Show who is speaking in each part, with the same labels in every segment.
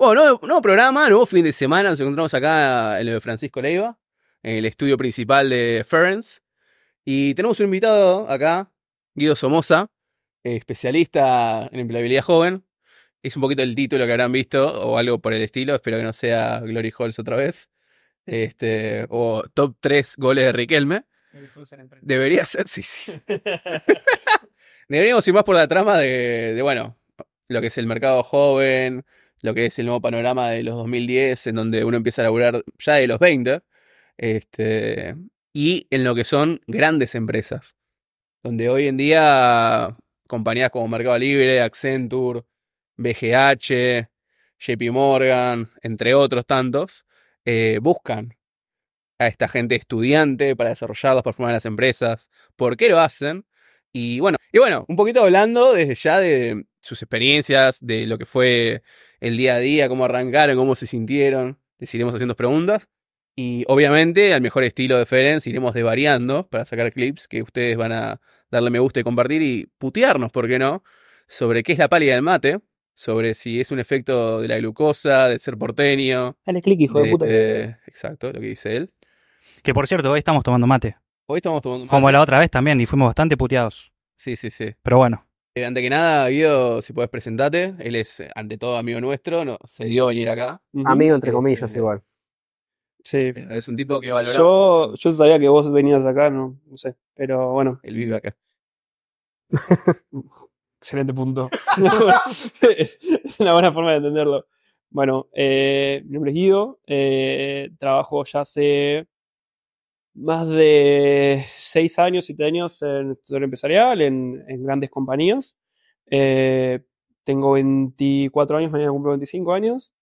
Speaker 1: Bueno, nuevo, programa, nuevo fin de semana. Nos encontramos acá en eh, lo de Francisco Leiva, en el estudio principal de Ferens. Y tenemos un invitado acá, Guido Somoza, especialista en empleabilidad joven. Es un poquito el título que habrán visto o algo por el estilo. Espero que no sea Glory Halls otra vez. Este, o top 3 goles de Riquelme. Debería ser, sí, sí. Deberíamos ir más por la trama de, de bueno, lo que es el mercado joven, lo que es el nuevo panorama de los 2010, en donde uno empieza a laburar ya de los 20, este, y en lo que son grandes empresas, donde hoy en día compañías como Mercado Libre, Accenture, BGH, JP Morgan, entre otros tantos, eh, buscan a esta gente estudiante para desarrollarlos, para formar las empresas, por qué lo hacen. Y bueno, y bueno, un poquito hablando desde ya de sus experiencias, de lo que fue el día a día, cómo arrancaron, cómo se sintieron. Les iremos haciendo preguntas. Y obviamente, al mejor estilo de Ferenc, iremos desvariando para sacar clips que ustedes van a darle me gusta y compartir y putearnos, ¿por qué no? Sobre qué es la pálida del mate, sobre si es un efecto de la glucosa, de ser porteño. Dale click, hijo de, puta. Este, exacto, lo que dice él.
Speaker 2: Que por cierto, hoy estamos tomando mate. Hoy estamos tomando mate. Como la otra vez también, y fuimos bastante puteados. Sí, sí, sí. Pero bueno.
Speaker 1: Eh, antes que nada, Guido, si puedes presentarte, él es eh, ante todo amigo nuestro, no, se dio venir acá. Amigo entre
Speaker 3: comillas, este, igual. Sí. Eh,
Speaker 1: es un tipo que valora.
Speaker 3: Yo, yo sabía que vos venías acá, no, sé, pero bueno. Él vive acá. Excelente punto. una buena forma de entenderlo. Bueno, mi nombre es Guido, trabajo ya hace más de seis años, y años en el sector empresarial, en, grandes compañías. Eh, tengo 24 años, mañana cumplo 25 años.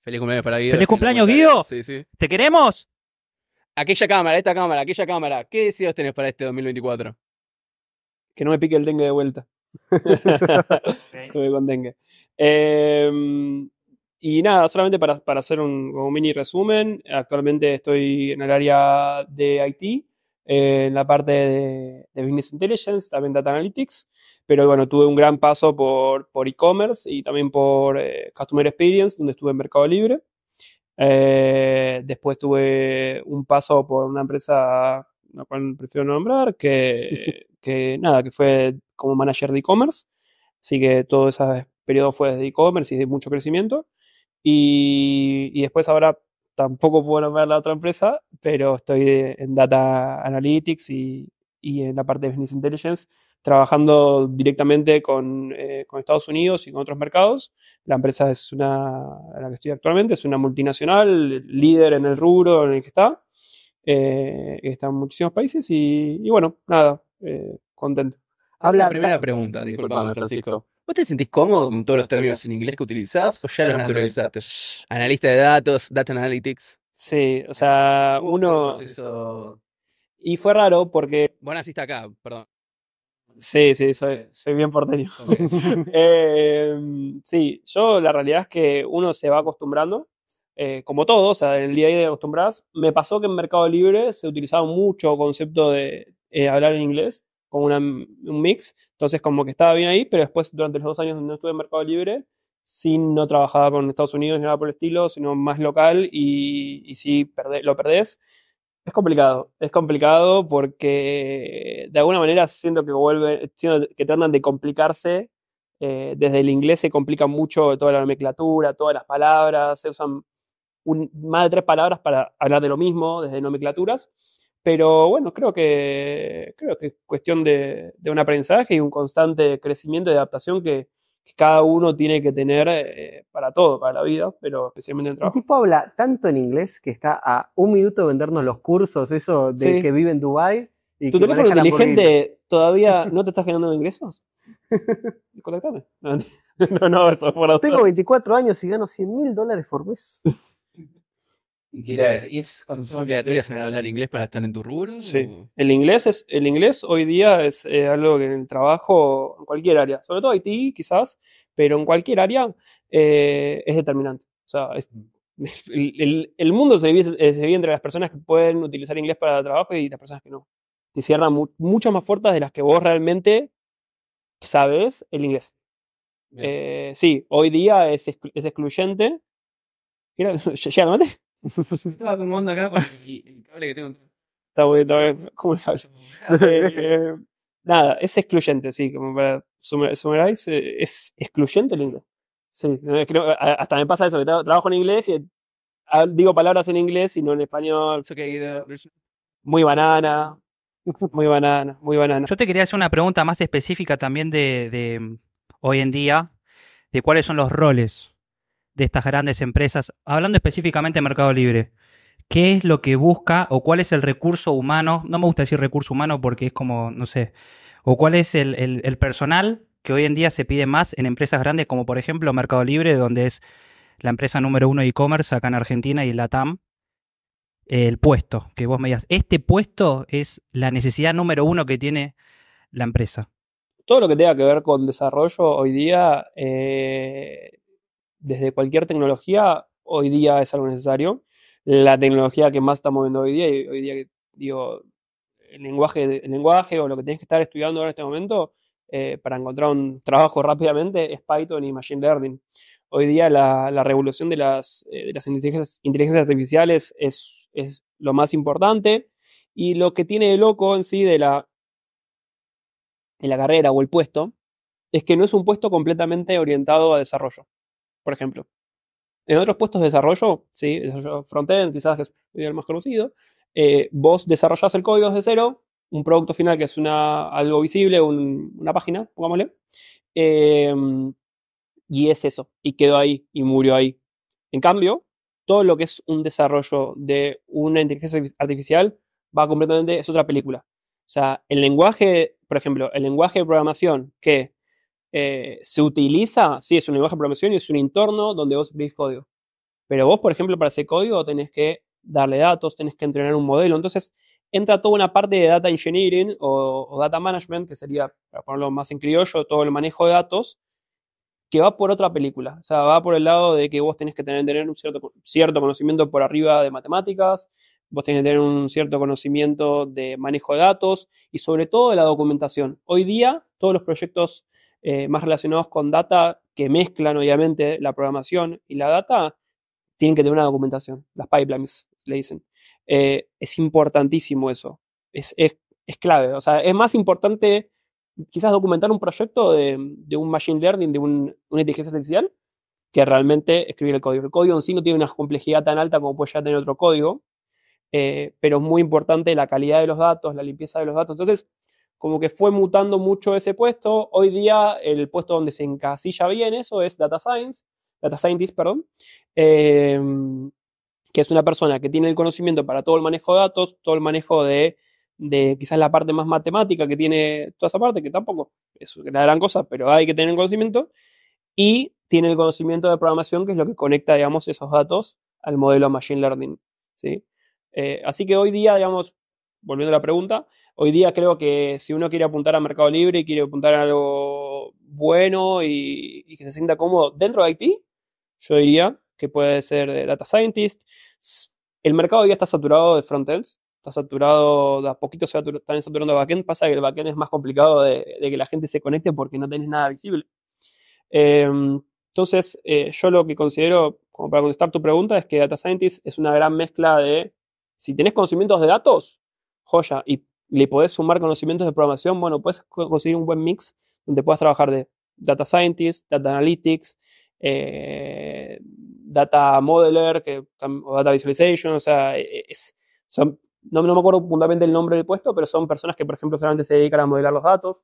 Speaker 1: Feliz cumpleaños para Guido. ¡Feliz cumpleaños, Guido! Sí, sí.
Speaker 3: ¡Te queremos!
Speaker 1: Aquella cámara, esta cámara, aquella cámara. ¿Qué deseos tenés para este 2024?
Speaker 3: Que no me pique el dengue de vuelta. Estuve con dengue. Eh, y nada, solamente para, para hacer un, mini resumen, actualmente estoy en el área de IT, eh, en la parte de, Business Intelligence, también Data Analytics, pero bueno, tuve un gran paso por, por e-commerce y también por eh, Customer Experience, donde estuve en Mercado Libre. Eh, después tuve un paso por una empresa, la cual prefiero nombrar, que, que nada, que fue como manager de e-commerce, así que todo ese periodo fue desde e-commerce y de mucho crecimiento. Y, después ahora tampoco puedo nombrar la otra empresa, pero estoy en Data Analytics y, en la parte de Business Intelligence, trabajando directamente eh, con, Estados Unidos y con otros mercados. La empresa es una, la que estoy actualmente, es una multinacional, líder en el rubro en el que está. Eh, está en muchísimos países y, y bueno, nada, eh, contento la primera pregunta, disculpame, Francisco. ¿Vos te sentís cómodo con todos los términos en inglés que utilizás o ya
Speaker 1: los naturalizaste?
Speaker 3: Analista de datos, data analytics. Sí, o sea, uno. Y fue raro porque. bueno, así está acá, perdón. Sí, sí, soy, bien porteño. Em, sí, yo la realidad es que uno se va acostumbrando, eh, como todos, o sea, en el día a día acostumbrás. Me pasó que en Mercado Libre se utilizaba mucho el concepto de eh, hablar en inglés con un mix, entonces como que estaba bien ahí, pero después durante los dos años donde no estuve en Mercado Libre, sin no trabajaba con Estados Unidos ni nada por el estilo, sino más local y, si sí lo perdés. Es complicado, es complicado porque de alguna manera siento que vuelve, siento que tardan de complicarse. Eh, desde el inglés se complica mucho toda la nomenclatura, todas las palabras, se usan un, más de tres palabras para hablar de lo mismo desde nomenclaturas. Pero bueno, creo que, creo que es cuestión de, un aprendizaje y un constante crecimiento y adaptación que, cada uno tiene que tener eh, para todo, para la vida, pero especialmente en el
Speaker 4: trabajo. El tipo habla tanto en inglés que está a un minuto vendernos los cursos, eso de que vive en Dubái. Y ¿Tu teléfono inteligente todavía no te estás generando ingresos? Conectame. No, no, no, eso por Tengo 24 años y gano 100 mil dólares por mes.
Speaker 3: ¿Y es son obligatorias en hablar inglés para estar en tu rubro? Sí. El inglés, es, el inglés hoy día es eh, algo que en el trabajo, en cualquier área, sobre todo Haití quizás, pero en cualquier área eh, es determinante. O sea, mm. el, mundo eh, se divide, entre las personas que pueden utilizar inglés para el trabajo y las personas que no. Te cierran muchas más puertas de las que vos realmente sabes el inglés. sí, hoy día es, excluyente.
Speaker 1: Estaba acomodando acá pues, y el cable que tengo.
Speaker 3: Está bueno, ¿cómo eh, eh, nada, es excluyente, sí, como para sumar, eh, es excluyente lindo. Sí, hasta me pasa eso, que trabajo en inglés, digo palabras en inglés y no en español.
Speaker 2: Muy banana, muy banana, muy banana. Yo te quería hacer una pregunta más específica también de, de mm, hoy en día, de cuáles son los roles de estas grandes empresas, hablando específicamente de Mercado Libre, ¿qué es lo que busca o cuál es el recurso humano? No me gusta decir recurso humano porque es como, no sé, o cuál es el, personal que hoy en día se pide más en empresas grandes como por ejemplo Mercado Libre, donde es la empresa número uno de e-commerce acá en Argentina y la TAM, el puesto, que vos me digas, este puesto es la necesidad número uno que tiene la empresa.
Speaker 3: Todo lo que tenga que ver con desarrollo hoy día eh, desde cualquier tecnología, hoy día es algo necesario. La tecnología que más está moviendo hoy día, y hoy día digo, el lenguaje, lenguaje o lo que tienes que estar estudiando ahora en este momento eh, para encontrar un trabajo rápidamente es Python y Machine Learning. Hoy día la, revolución de las, eh, de las inteligencias, artificiales es, es lo más importante y lo que tiene de loco en sí de la, de la carrera o el puesto es que no es un puesto completamente orientado a desarrollo por ejemplo. En otros puestos de desarrollo, ¿sí? desarrollo frontend, quizás es el más conocido, eh, vos desarrollás el código desde cero, un producto final que es una, algo visible, una página, pongámosle, em, y es eso, y quedó ahí y murió ahí. En cambio, todo lo que es un desarrollo de una inteligencia artificial va completamente, es otra película. O sea, el lenguaje, por ejemplo, el lenguaje de programación que eh, se utiliza, sí, es un lenguaje de programación y es un entorno donde vos escribís código. Pero vos, por ejemplo, para ese código tenés que darle datos, tenés que entrenar un modelo. Entonces, entra toda una parte de data engineering o, data management, que sería, para ponerlo más en criollo, todo el manejo de datos, que va por otra película. O sea, va por el lado de que vos tenés que tener, tener un cierto, cierto conocimiento por arriba de matemáticas, vos tenés que tener un cierto conocimiento de manejo de datos y sobre todo de la documentación. Hoy día, todos los proyectos eh, más relacionados con data que mezclan obviamente la programación y la data, tienen que tener una documentación, las pipelines, le dicen. Eh, es importantísimo eso, es, es, clave, o sea, es más importante quizás documentar un proyecto de, un machine learning, de una inteligencia artificial, que realmente escribir el código. El código en sí no tiene una complejidad tan alta como puede ya tener otro código, eh, pero es muy importante la calidad de los datos, la limpieza de los datos. Entonces, como que fue mutando mucho ese puesto. Hoy día el puesto donde se encasilla bien eso es Data Science, Data Scientist, perdón, eh, que es una persona que tiene el conocimiento para todo el manejo de datos, todo el manejo de, quizás la parte más matemática que tiene toda esa parte, que tampoco es una gran cosa, pero hay que tener el conocimiento, y tiene el conocimiento de programación, que es lo que conecta, digamos, esos datos al modelo Machine Learning, ¿sí? Eh, así que hoy día, digamos, volviendo a la pregunta, hoy día creo que si uno quiere apuntar a Mercado Libre y quiere apuntar a algo bueno y, que se sienta cómodo dentro de IT, yo diría que puede ser Data Scientist. El mercado día está saturado de frontends, está saturado, de a poquito se están saturando backend. Pasa que el backend es más complicado de, que la gente se conecte porque no tenés nada visible. Em, entonces, eh, yo lo que considero, como para contestar tu pregunta, es que Data Scientist es una gran mezcla de, si tenés conocimientos de datos, joya, y le podés sumar conocimientos de programación, bueno, puedes conseguir un buen mix donde puedas trabajar de data scientist, data analytics, eh, data modeler, que, o data visualization, o sea, e-, e-, es, son, no, me acuerdo puntualmente el nombre del puesto, pero son personas que, por ejemplo, solamente se dedican a modelar los datos.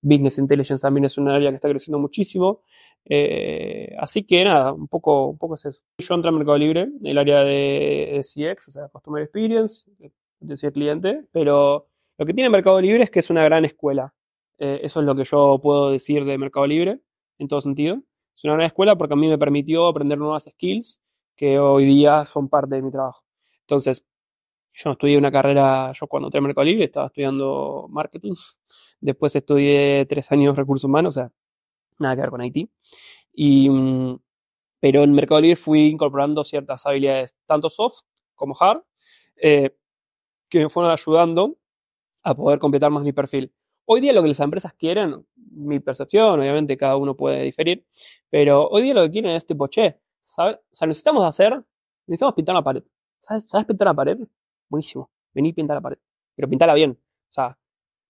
Speaker 3: Business Intelligence también es un área que está creciendo muchísimo. Eh, así que nada, un poco, poco es eso. Yo entré a Mercado Libre, el área de CX, o sea, Customer Experience, ser cliente, pero lo que tiene Mercado Libre es que es una gran escuela. Eh, eso es lo que yo puedo decir de Mercado Libre, en todo sentido. Es una gran escuela porque a mí me permitió aprender nuevas skills que hoy día son parte de mi trabajo. Entonces, yo estudié una carrera, yo cuando entré a Mercado Libre estaba estudiando marketing, después estudié tres años recursos humanos, o sea, nada que ver con IT. Mm, pero en Mercado Libre fui incorporando ciertas habilidades, tanto soft como hard, eh, que me fueron ayudando a poder completar más mi perfil. Hoy día lo que las empresas quieren, mi percepción, obviamente cada uno puede diferir, pero hoy día lo que quieren es tipo, che, O sea, necesitamos hacer, necesitamos pintar la pared. ¿Sabes, pintar la pared? Buenísimo, vení y pintar la pared, pero pintala bien. O sea,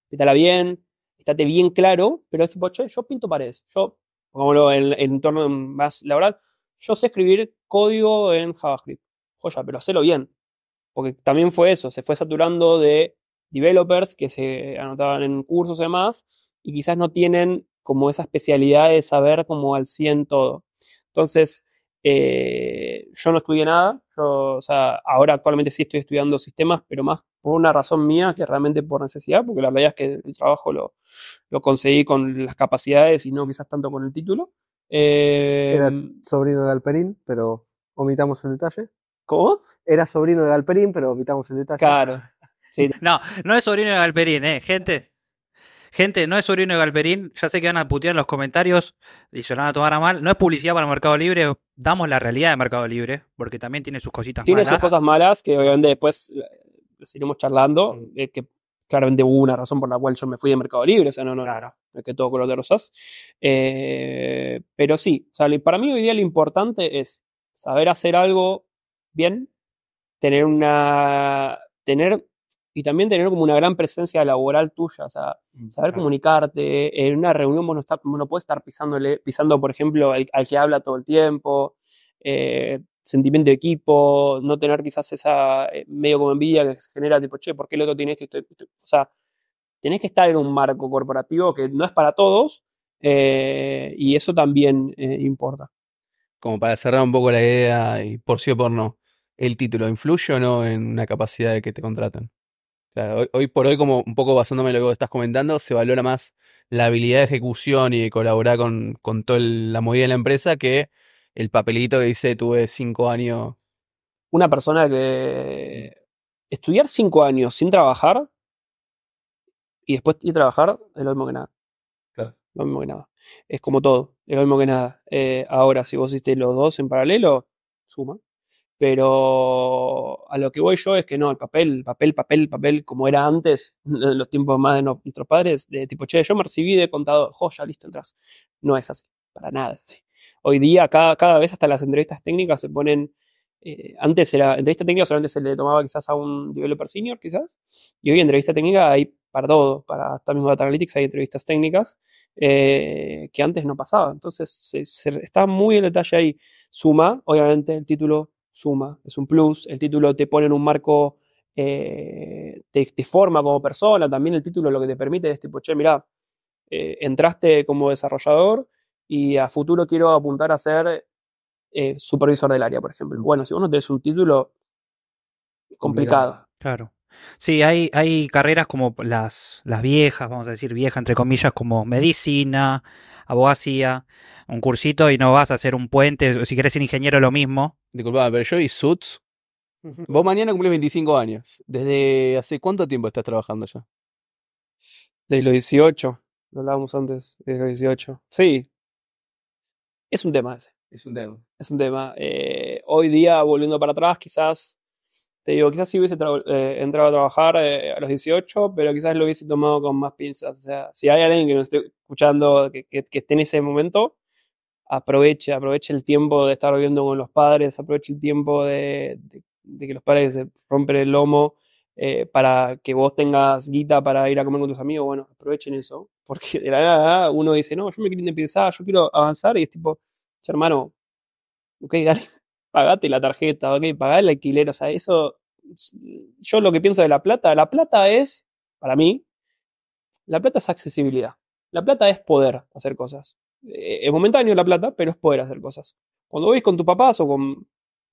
Speaker 3: pintala bien, estate bien claro, pero ese tipo, yo pinto paredes. Yo, pongámoslo en el entorno más laboral, yo sé escribir código en JavaScript. Joya, pero hacelo bien porque también fue eso, se fue saturando de developers que se anotaban en cursos y demás, y quizás no tienen como esa especialidad de saber como al 100 todo. Entonces, eh, yo no estudié nada, yo, o sea, ahora actualmente sí estoy estudiando sistemas, pero más por una razón mía que realmente por necesidad, porque la verdad es que el trabajo lo, conseguí con las capacidades y no quizás tanto con el título.
Speaker 4: Era eh, sobrino de Alperín, pero omitamos el detalle. ¿Cómo? Era sobrino de Galperín, pero quitamos el detalle. Claro.
Speaker 2: No, no es sobrino de Galperín, eh, gente. Gente, no es sobrino de Galperín. Ya sé que van a putear en los comentarios y se no van a tomar a mal. No es publicidad para Mercado Libre. Damos la realidad de Mercado Libre, porque también tiene sus cositas malas. Tiene sus cosas
Speaker 3: malas que obviamente después seguimos charlando. Es que claramente hubo una razón por la cual yo me fui de Mercado Libre, o sea, no, no, claro, es que todo color de rosas. Eh, pero sí, o para mí hoy día lo importante es saber hacer algo bien, tener una, tener y también tener como una gran presencia laboral tuya, o sea, mm, saber comunicarte, en una reunión vos no, está, estar pisándole, pisando, por ejemplo, al, que habla todo el tiempo, eh, sentimiento de equipo, no tener quizás esa eh, medio como envidia que se genera, tipo, che, ¿por qué el otro tiene esto? O sea, tenés que estar en un marco corporativo que no es para todos eh, y eso también importa. Como para cerrar
Speaker 1: un poco la idea y por sí o por no, el título, ¿influye o no en una capacidad de que te contraten? hoy, por hoy, como un poco basándome en lo que estás comentando, se valora más la habilidad de ejecución y de colaborar con, toda la movida de la empresa que el papelito que
Speaker 3: dice tuve cinco años. Una persona que estudiar cinco años sin trabajar y después ir a trabajar es lo mismo que nada. Claro. Lo mismo que nada. Es como todo, es lo mismo que nada. Eh, ahora, si vos hiciste los dos en paralelo, suma. Pero a lo que voy yo es que no, el papel, papel, papel, papel, como era antes, en los tiempos más de nuestros padres, de tipo, che, yo me recibí de contador, joya, listo, entras. No es así, para nada. Hoy día, cada, vez hasta las entrevistas técnicas se ponen eh, antes era entrevista técnica solamente se le tomaba quizás a un developer senior, quizás, y hoy entrevista técnica hay para todo, para hasta mismo Data Analytics hay entrevistas técnicas eh, que antes no pasaba. Entonces está muy el detalle ahí. Suma, obviamente, el título, suma, es un plus. El título te pone en un marco, eh, te, forma como persona. También el título lo que te permite es tipo, che, mirá, eh, entraste como desarrollador y a futuro quiero apuntar a ser eh, supervisor del área, por ejemplo. Bueno, si vos no tenés un título complicado.
Speaker 2: Claro. Sí, hay, hay carreras como las, las viejas, vamos a decir viejas, entre comillas, como medicina, abogacía, un cursito y no vas a hacer un puente. Si querés ser ingeniero, lo mismo.
Speaker 1: Disculpame, pero yo y Suits. Vos mañana cumplís 25 años. ¿Desde hace cuánto tiempo estás trabajando ya?
Speaker 3: Desde los 18. Lo hablábamos antes, desde los 18. Sí. Es un tema ese. Es un tema. Es un tema. Eh, hoy día, volviendo para atrás, quizás te digo, quizás si hubiese eh, entrado a trabajar eh, a los 18, pero quizás lo hubiese tomado con más pinzas. O sea, si hay alguien que nos esté escuchando que, que, esté en ese momento, aproveche, aproveche el tiempo de estar viviendo con los padres, aproveche el tiempo de, que los padres se rompen el lomo eh, para que vos tengas guita para ir a comer con tus amigos. Bueno, aprovechen eso, porque de la nada uno dice, no, yo me quiero independizar, yo quiero avanzar, y es tipo, hermano, ok, dale, pagate la tarjeta, ok, pagar el alquiler, o sea, eso, yo lo que pienso de la plata, la plata es, para mí, la plata es accesibilidad, la plata es poder hacer cosas. Eh, es momentáneo la plata, pero es poder hacer cosas. Cuando vos con tus papás o con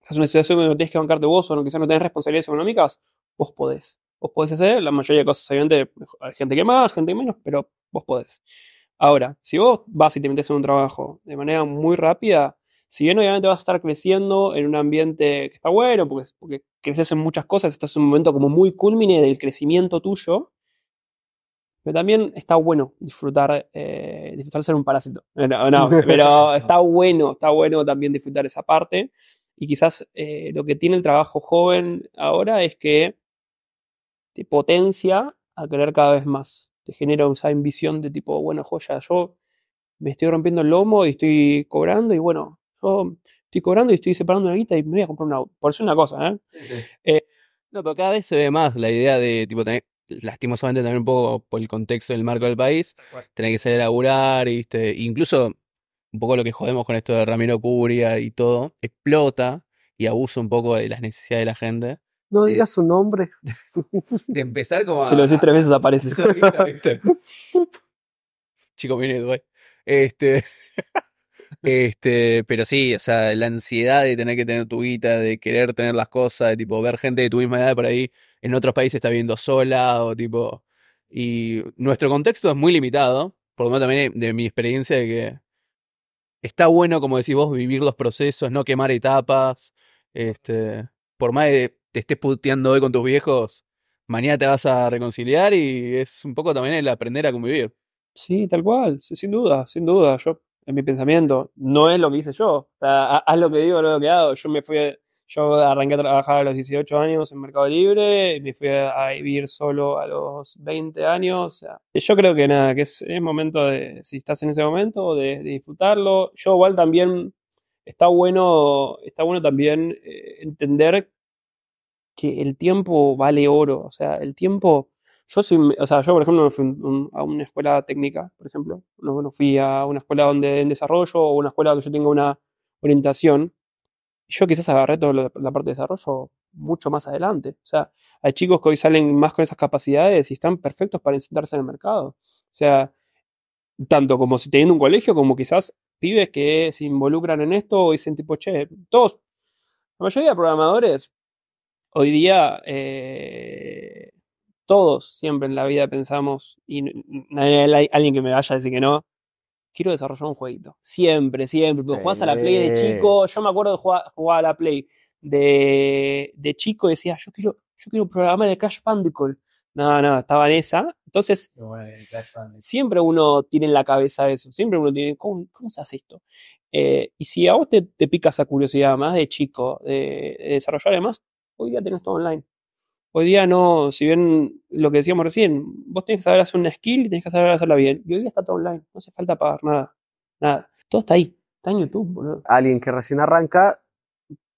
Speaker 3: una situación donde tienes que bancarte vos o quizás no tenés responsabilidades económicas, vos podés. Vos podés hacer la mayoría de cosas, obviamente, hay gente que más, gente que menos, pero vos podés. Ahora, si vos vas y te metes en un trabajo de manera muy rápida, si bien obviamente vas a estar creciendo en un ambiente que está bueno, porque, creces en muchas cosas, este es un momento como muy cúlmine del crecimiento tuyo, pero también está bueno disfrutar, eh, disfrutar ser un parásito. pero está bueno, está bueno también disfrutar esa parte. Y quizás eh, lo que tiene el trabajo joven ahora es que te potencia a querer cada vez más. Te genera esa ambición de tipo, bueno, joya, yo me estoy rompiendo el lomo y estoy cobrando y bueno, estoy cobrando y estoy separando una guita y me voy a comprar una,
Speaker 1: por eso una cosa, ¿eh? Eh, No, pero cada vez se ve más la idea de, tipo, lastimosamente también un poco por el contexto del marco del país, tener que salir a laburar, ¿viste? Incluso un poco lo que jodemos con esto de Ramiro Curia y todo, explota y abusa un poco de las necesidades de la gente. No eh,
Speaker 4: digas su nombre. De empezar como Si lo decís tres veces aparece.
Speaker 1: Chico, viene Este... Este, pero sí, o sea, la ansiedad de tener que tener tu guita, de querer tener las cosas, de tipo ver gente de tu misma edad por ahí en otros países está viendo sola o tipo. Y nuestro contexto es muy limitado, por lo menos también de mi experiencia de que está bueno, como decís vos, vivir los procesos, no quemar etapas. Este, por más que te estés puteando hoy con tus viejos, mañana te vas a reconciliar y es un poco también el aprender a convivir.
Speaker 3: Sí, tal cual, sin duda, sin duda. Yo en mi pensamiento, no es lo que hice yo. O sea, haz lo que digo, no lo que hago. Yo me fui, yo arranqué a trabajar a los 18 años en Mercado Libre, me fui a, vivir solo a los 20 años. O sea, yo creo que nada, que es, es momento de, si estás en ese momento, de, disfrutarlo. Yo igual también está bueno, está bueno también eh, entender que el tiempo vale oro. O sea, el tiempo yo o sea, yo por ejemplo no fui a una escuela técnica, por ejemplo, no, fui a una escuela donde en desarrollo o una escuela donde yo tenga una orientación. Yo quizás agarré toda la parte de desarrollo mucho más adelante. O sea, hay chicos que hoy salen más con esas capacidades y están perfectos para insertarse en el mercado. O sea, tanto como si teniendo un colegio, como quizás pibes que se involucran en esto y dicen tipo, che, todos, la mayoría de programadores hoy día eh, todos siempre en la vida pensamos, y hay alguien que me vaya a decir que no, quiero desarrollar un jueguito. Siempre, siempre. Porque jugás a la Play de chico. Yo me acuerdo de jugar, a la Play de, chico y decía, yo quiero, yo quiero programar el Crash Bandicoot. No, no, estaba en esa. Entonces, siempre uno tiene en la cabeza eso. Siempre uno tiene, ¿cómo, se hace esto? Eh, y si a vos te, pica esa curiosidad más de chico, de, desarrollar además, hoy día tenés todo online. Hoy día no, si bien lo que decíamos recién, vos tenés que saber hacer una skill y tenés que saber hacerla bien. Y hoy día está todo online, no
Speaker 4: hace falta pagar nada, nada. Todo está ahí, está en YouTube, Alguien que recién arranca,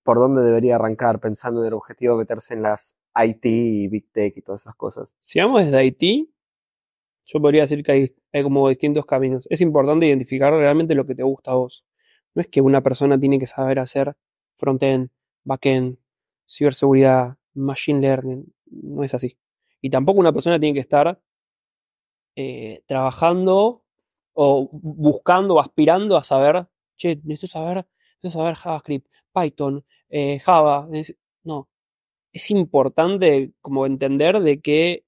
Speaker 4: ¿por dónde debería arrancar pensando en el objetivo de meterse en las IT y Big Tech y todas esas cosas? Si vamos desde IT, yo podría decir que hay, como distintos caminos.
Speaker 3: Es importante identificar realmente lo que te gusta a vos. No es que una persona tiene que saber hacer back-end, ciberseguridad, machine learning. No es así. Y tampoco una persona tiene que estar eh, trabajando o buscando o aspirando a saber, che, necesito saber, saber JavaScript, Python, eh, Java. No. Es importante como entender de que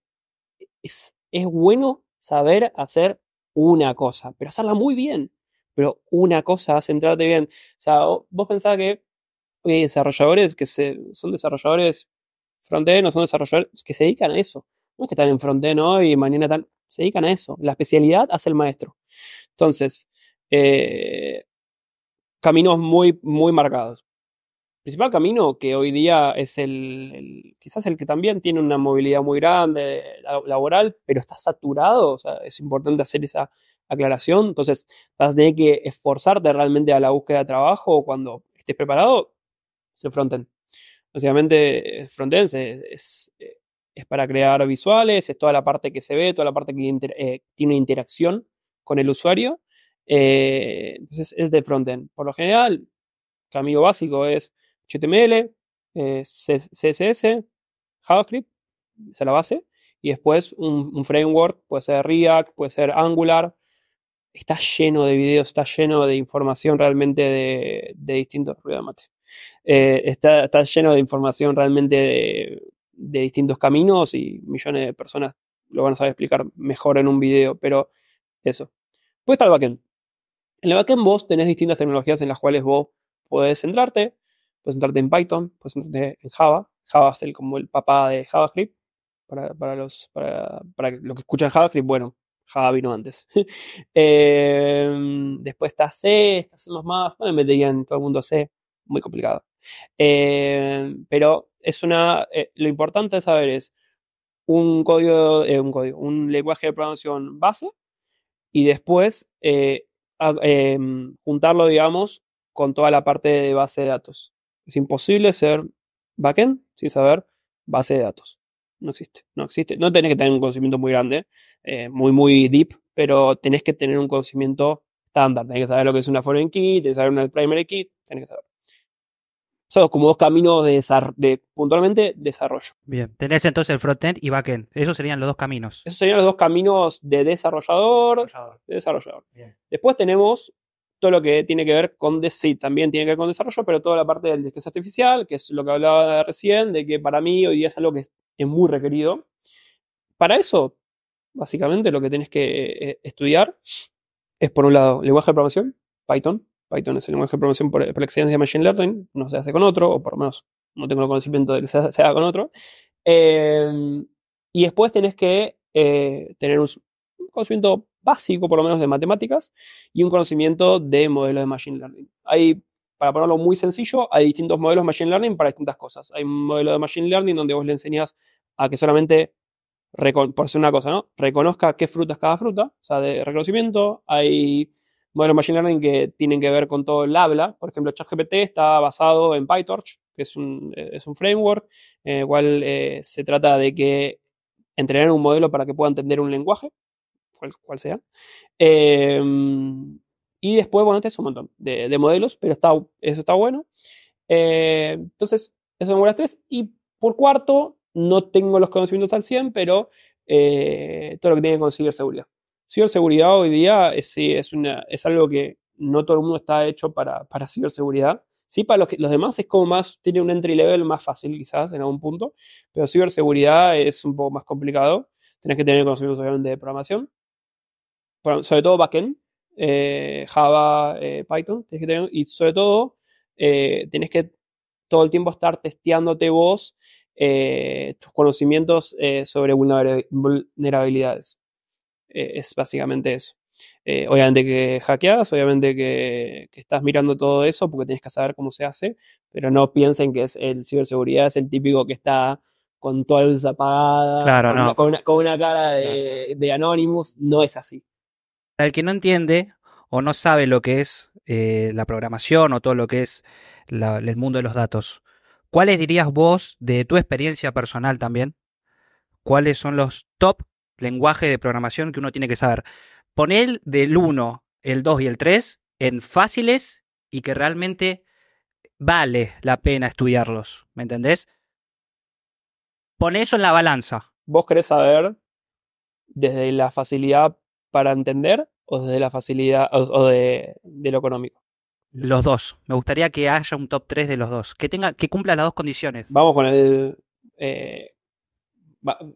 Speaker 3: es, es bueno saber hacer una cosa, pero hacerla muy bien. Pero una cosa, centrarte bien. O sea, vos pensabas que hay eh, desarrolladores que se, son desarrolladores frontend no son desarrolladores que se dedican a eso. No es que están en frontend hoy y mañana tal se dedican a eso. La especialidad hace el maestro. Entonces, eh, caminos muy, muy marcados. El principal camino que hoy día es el, quizás el que también tiene una movilidad muy grande laboral, pero está saturado, o sea, es importante hacer esa aclaración, entonces vas a tener que esforzarte realmente a la búsqueda de trabajo cuando estés preparado, Se el Básicamente, frontend es, eh, es, para crear visuales, es toda la parte que se ve, toda la parte que eh, tiene interacción con el usuario. Eh, entonces, es de frontend. Por lo general, camino básico es HTML, CSS, JavaScript, esa es la base. Y después un, framework, puede ser React, puede ser Angular, está lleno de videos, está lleno de información realmente de, distintos ruidos eh, está, está, lleno de información realmente de, distintos caminos y millones de personas lo van a saber explicar mejor en un video, pero eso. Pues está el backend. En el backend vos tenés distintas tecnologías en las cuales vos podés centrarte. Puedes centrarte en Python, puedes centrarte en Java. Java es el, como el papá de JavaScript. Para, para, los, para, para lo que escuchan JavaScript, bueno, Java vino antes. Eh, después está C, está C++, bueno, me dirían todo el mundo C, muy complicado. Eh, pero es una. Eh, lo importante de saber es un código, eh, un código, un lenguaje de programación base y después juntarlo, digamos, con toda la parte de base de datos. Es imposible ser backend sin saber base de datos. No existe, no existe. No tenés que tener un conocimiento muy grande, muy, muy deep, pero tenés que tener un conocimiento estándar. Tenés que saber lo que es una foreign key, tenés que saber una primary key, tenés que saber son como dos caminos de, de, puntualmente desarrollo. Bien, tenés entonces
Speaker 2: el frontend y backend. Esos serían los dos caminos.
Speaker 3: Esos serían los dos caminos de desarrollador. desarrollador. Después tenemos todo lo que tiene que ver con sí también tiene que ver con desarrollo, pero toda la parte del la artificial, que es lo que hablaba recién, de que para mí hoy día es algo que es muy requerido. Para eso, básicamente, lo que tenés que eh, estudiar es, por un lado, lenguaje de programación, Python, Python es el lenguaje de promoción por, la excelencia de Machine Learning, no se hace con otro, o por lo menos no tengo el conocimiento de que se, haga con otro. Em, y después tenés que eh, tener un, conocimiento básico, por lo menos, de matemáticas y un conocimiento de modelos de Machine Learning. Hay, para ponerlo muy sencillo, hay distintos modelos de Machine Learning para distintas cosas. Hay un modelo de Machine Learning donde vos le enseñás a que solamente por ser una cosa, ¿no? Reconozca qué fruta es cada fruta, o sea, de reconocimiento. Hay modelos Machine Learning que tienen que ver con todo el habla. Por ejemplo, ChatGPT está basado en PyTorch, que es un, framework, en el cual eh, se trata de que entrenar un modelo para que pueda entender un lenguaje, cual, sea. Em, y después, bueno, este es un montón de, modelos, pero eso está bueno. Eh, entonces, eso son las tres. Y por cuarto, no tengo los conocimientos al 100, pero eh, todo lo que tiene que conseguir seguridad. Ciberseguridad hoy día eh, es, es, es algo que no todo el mundo está hecho para, ciberseguridad. Sí, para los, los demás es como más, tiene un entry level más fácil quizás en algún punto, pero ciberseguridad es un poco más complicado. Tienes que tener conocimientos de programación, sobre todo backend, eh, Java, eh, Python, Tienes que tener, y sobre todo tienes que todo el tiempo estar testeándote vos tus conocimientos sobre vulnerabilidades. Eh, es básicamente eso. Eh, obviamente que hackeas, obviamente que, que, estás mirando todo eso porque tienes que saber cómo se hace, pero no piensen que es el ciberseguridad es el típico que está con toda la luz apagada, con, una, cara de, Anonymous, no es así. el que no entiende
Speaker 2: o no sabe lo que es eh, la programación o todo lo que es el mundo de los datos, ¿cuáles dirías vos de tu experiencia personal también? ¿Cuáles son los top lenguaje de programación que uno tiene que saber. Poner del 1, el 2 y el 3 en fáciles y que realmente vale la pena estudiarlos,
Speaker 3: ¿me entendés? Pon eso en la balanza. ¿Vos querés saber desde la facilidad para entender o desde la facilidad o, de, lo económico? Los dos. Me gustaría que haya un top 3 de los
Speaker 2: dos. Que tenga, que cumpla las dos condiciones. Vamos con el eh,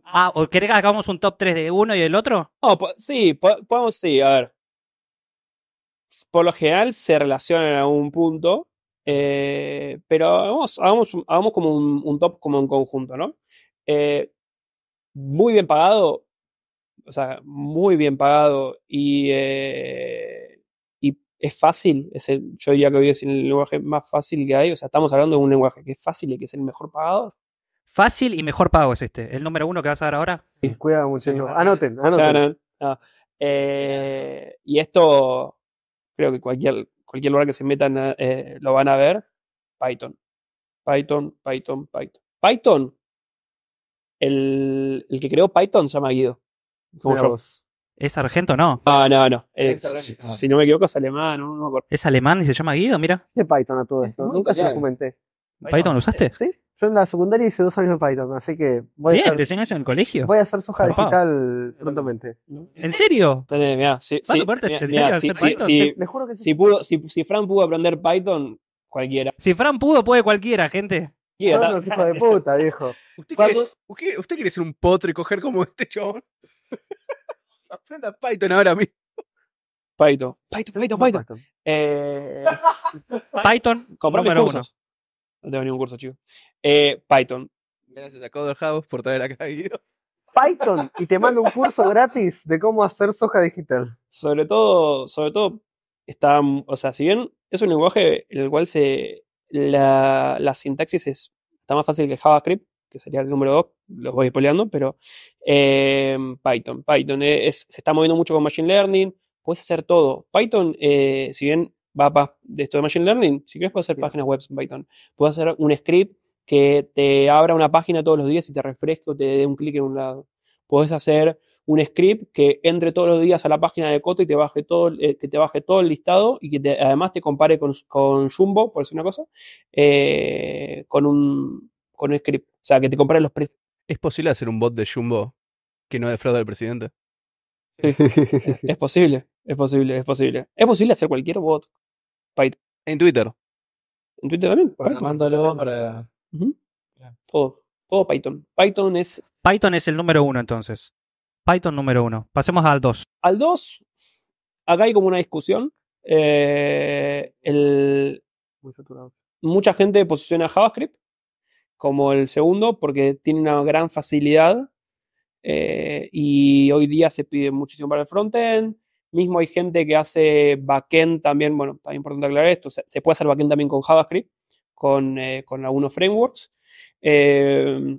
Speaker 3: Ah, ¿o querés que hagamos un top 3 de uno y del otro? sí, podemos, sí, a ver. Por lo general se relacionan a un punto, eh, pero hagamos, hagamos, hagamos como un, top como en conjunto, ¿no? Eh, muy bien pagado, o sea, muy bien pagado y, eh, y es fácil, es el, yo diría que hoy es el lenguaje más fácil que hay, o sea, estamos hablando de un lenguaje que es fácil y que es el mejor pagado fácil y mejor pago es este. El número uno que vas a dar
Speaker 4: ahora. cuidado, muchachos. Anoten, anoten.
Speaker 3: Eh, y esto, creo que cualquier, cualquier lugar que se metan eh, eh, lo van a ver. Python. Python, Python, Python. Python. El, el que creó Python se llama Guido.
Speaker 2: ¿Es argento no? Ah, no, no. si,
Speaker 4: no me equivoco, es alemán.
Speaker 2: ¿Es alemán y se llama Guido? Mira. De Python a todo esto. Nunca se lo
Speaker 4: comenté. ¿Python lo usaste? Eh, sí. Yo en la secundaria hice dos años en Python, así que voy a hacer. ¿Te en el colegio? Voy a hacer su digital prontamente. ¿En serio? sí,
Speaker 3: sí, Si, Fran pudo aprender Python, cualquiera. Si Fran pudo, puede cualquiera, gente. no,
Speaker 4: hijo de puta, viejo.
Speaker 3: ¿Usted quiere, ser un potro y coger como este chabón? Aprenda Python ahora mismo. Python. Python, Python, Python. Python. Eh... Python, número uno. No tengo ningún curso, chico. Eh, Python. Gracias a Coder House por traer acá Guido.
Speaker 4: Python y te mando un curso gratis de cómo hacer soja digital. Sobre todo,
Speaker 3: sobre todo, está, o sea, si bien es un lenguaje en el cual se, la, la sintaxis es, está más fácil que JavaScript, que sería el número 2, los voy spoileando, pero eh, Python. Python eh, se está moviendo mucho con Machine Learning, puedes hacer todo. Python, si bien va para de esto de Machine Learning, si quieres puedes hacer páginas web en Python. Puedes hacer un script que te abra una página todos los días y te refresque o te dé un clic en un lado. Puedes hacer un script que entre todos los días a la página de Coto y te baje todo, eh, que te baje todo el listado y que además te compare con, Jumbo, por decir una cosa, eh, con, un, con un script. O sea, que te compare los precios. ¿Es posible hacer un bot de Jumbo que no defraude al presidente? es posible, es posible, es posible. Es posible hacer cualquier bot Python. En Twitter. En Twitter también. mándalo para. Todo. Todo Python. Python es. Python es el número
Speaker 2: uno entonces. Python número uno. Pasemos al 2.
Speaker 3: Al 2, acá hay como una discusión. Eh, el, mucha gente posiciona JavaScript como el segundo porque tiene una gran facilidad eh, y hoy día se pide muchísimo para el frontend Mismo hay gente que hace backend también, bueno, también importante aclarar esto, se, puede hacer backend también con JavaScript, con, eh, algunos frameworks. Eh,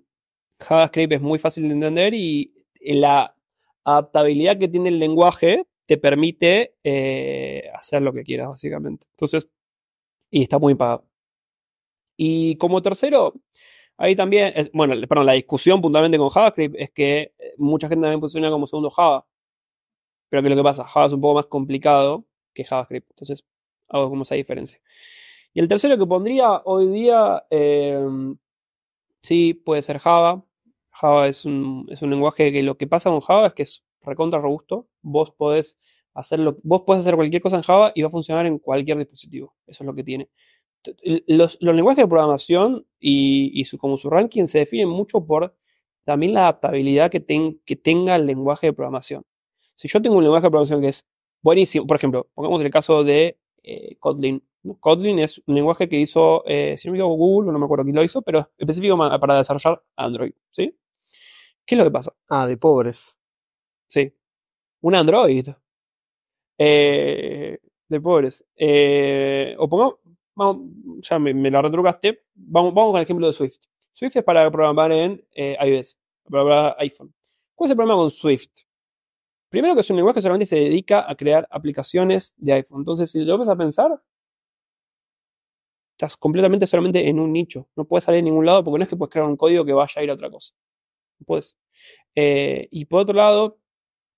Speaker 3: JavaScript es muy fácil de entender y la adaptabilidad que tiene el lenguaje te permite eh, hacer lo que quieras, básicamente. Entonces, y está muy pagado. Y como tercero, ahí también, bueno, perdón, la discusión puntualmente con JavaScript es que mucha gente también funciona como segundo Java. Pero que lo que pasa, Java es un poco más complicado que JavaScript. Entonces, hago como esa diferencia. Y el tercero que pondría hoy día, em, sí, puede ser Java. Java es un, lenguaje que lo que pasa con Java es que es recontra robusto. Vos podés, hacerlo, vos podés hacer cualquier cosa en Java y va a funcionar en cualquier dispositivo. Eso es lo que tiene. Los, lenguajes de programación y, su, como su ranking se definen mucho por también la adaptabilidad que, ten, que tenga el lenguaje de programación. Si yo tengo un lenguaje de programación que es buenísimo, por ejemplo, pongamos el caso de eh, Kotlin. Kotlin es un lenguaje que hizo, eh, si no me equivoco, Google, no me acuerdo quién lo hizo, pero específico para desarrollar Android, ¿sí? ¿Qué es lo que pasa? Ah, de pobres. Sí. Un Android. Eh, de pobres. o pongamos, ya me, la retrucaste, vamos, vamos con el ejemplo de Swift. Swift es para programar en iOS, para programar iPhone. ¿Cuál es el problema con Swift? Primero que es un lenguaje que solamente se dedica a crear aplicaciones de iPhone. Entonces, si lo vas a pensar, estás completamente solamente en un nicho. No puedes salir a ningún lado porque no es que puedes crear un código que vaya a ir a otra cosa. No puedes. Eh, y por otro lado,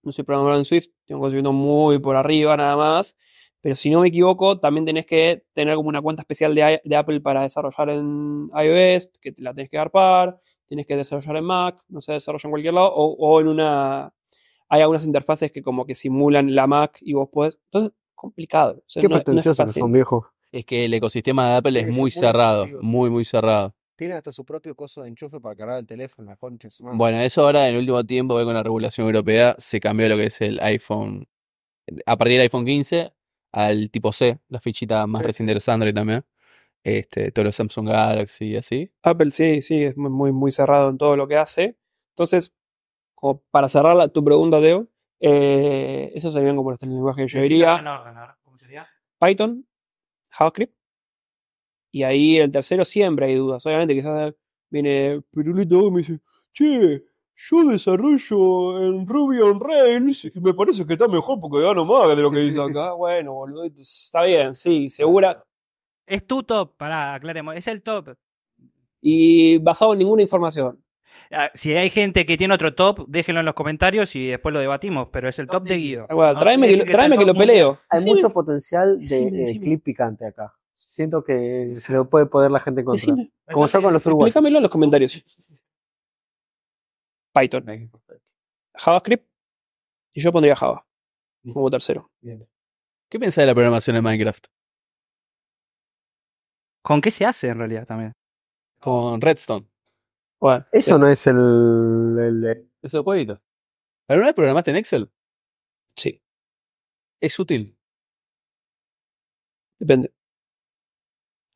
Speaker 3: no soy programador en Swift, tengo conocimiento muy por arriba nada más. Pero si no me equivoco, también tenés que tener como una cuenta especial de, Apple para desarrollar en iOS, que la tenés que par, tienes que desarrollar en Mac, no se desarrolla en cualquier lado, o en una hay algunas interfaces que como que simulan la Mac y vos podés. Entonces,
Speaker 4: complicado. Qué
Speaker 1: no, Es que el ecosistema de Apple es, muy cerrado, muy, muy cerrado.
Speaker 4: Tiene hasta su propio coso de enchufe para cargar el teléfono, la concha. bueno, eso
Speaker 1: ahora en el último tiempo, con la regulación europea, se cambió lo que es el iPhone. A partir del iPhone 15 al tipo C, la fichita más recién reciente de Android también. Este, todos los Samsung Galaxy y así.
Speaker 3: Apple sí, sí, es muy, muy cerrado en todo lo que hace. Entonces, como para cerrar tu pregunta, Teo, eh, eso esos serían como los lenguaje. lenguajes yo diría. Python, JavaScript. Y ahí el tercero siempre hay dudas. Obviamente, quizás viene Perulito y me dice, che, yo desarrollo en Ruby on Rails me parece que está mejor porque gano más de lo que dice acá. bueno, está bien, sí, segura. Es tu top, para aclaremos, es el top. Y basado en ninguna información. Ah, si hay gente que tiene otro top,
Speaker 2: déjenlo en los comentarios y después lo debatimos, pero es el top de Guido. tráeme, que, lo peleo. Hay mucho
Speaker 4: potencial de clip picante acá. Siento que se lo puede poder la gente contra. Como yo con los uruguayos.
Speaker 3: Explícamelo en los comentarios. Python. JavaScript. Y yo pondría Java. Como tercero.
Speaker 4: Bien.
Speaker 1: ¿Qué pensás de la programación en Minecraft? ¿Con qué se hace en realidad también? Con Redstone. Eso no
Speaker 4: es el, eso Es
Speaker 1: el jueguito. ¿Alguna vez programaste en Excel? Sí. ¿Es útil? Depende.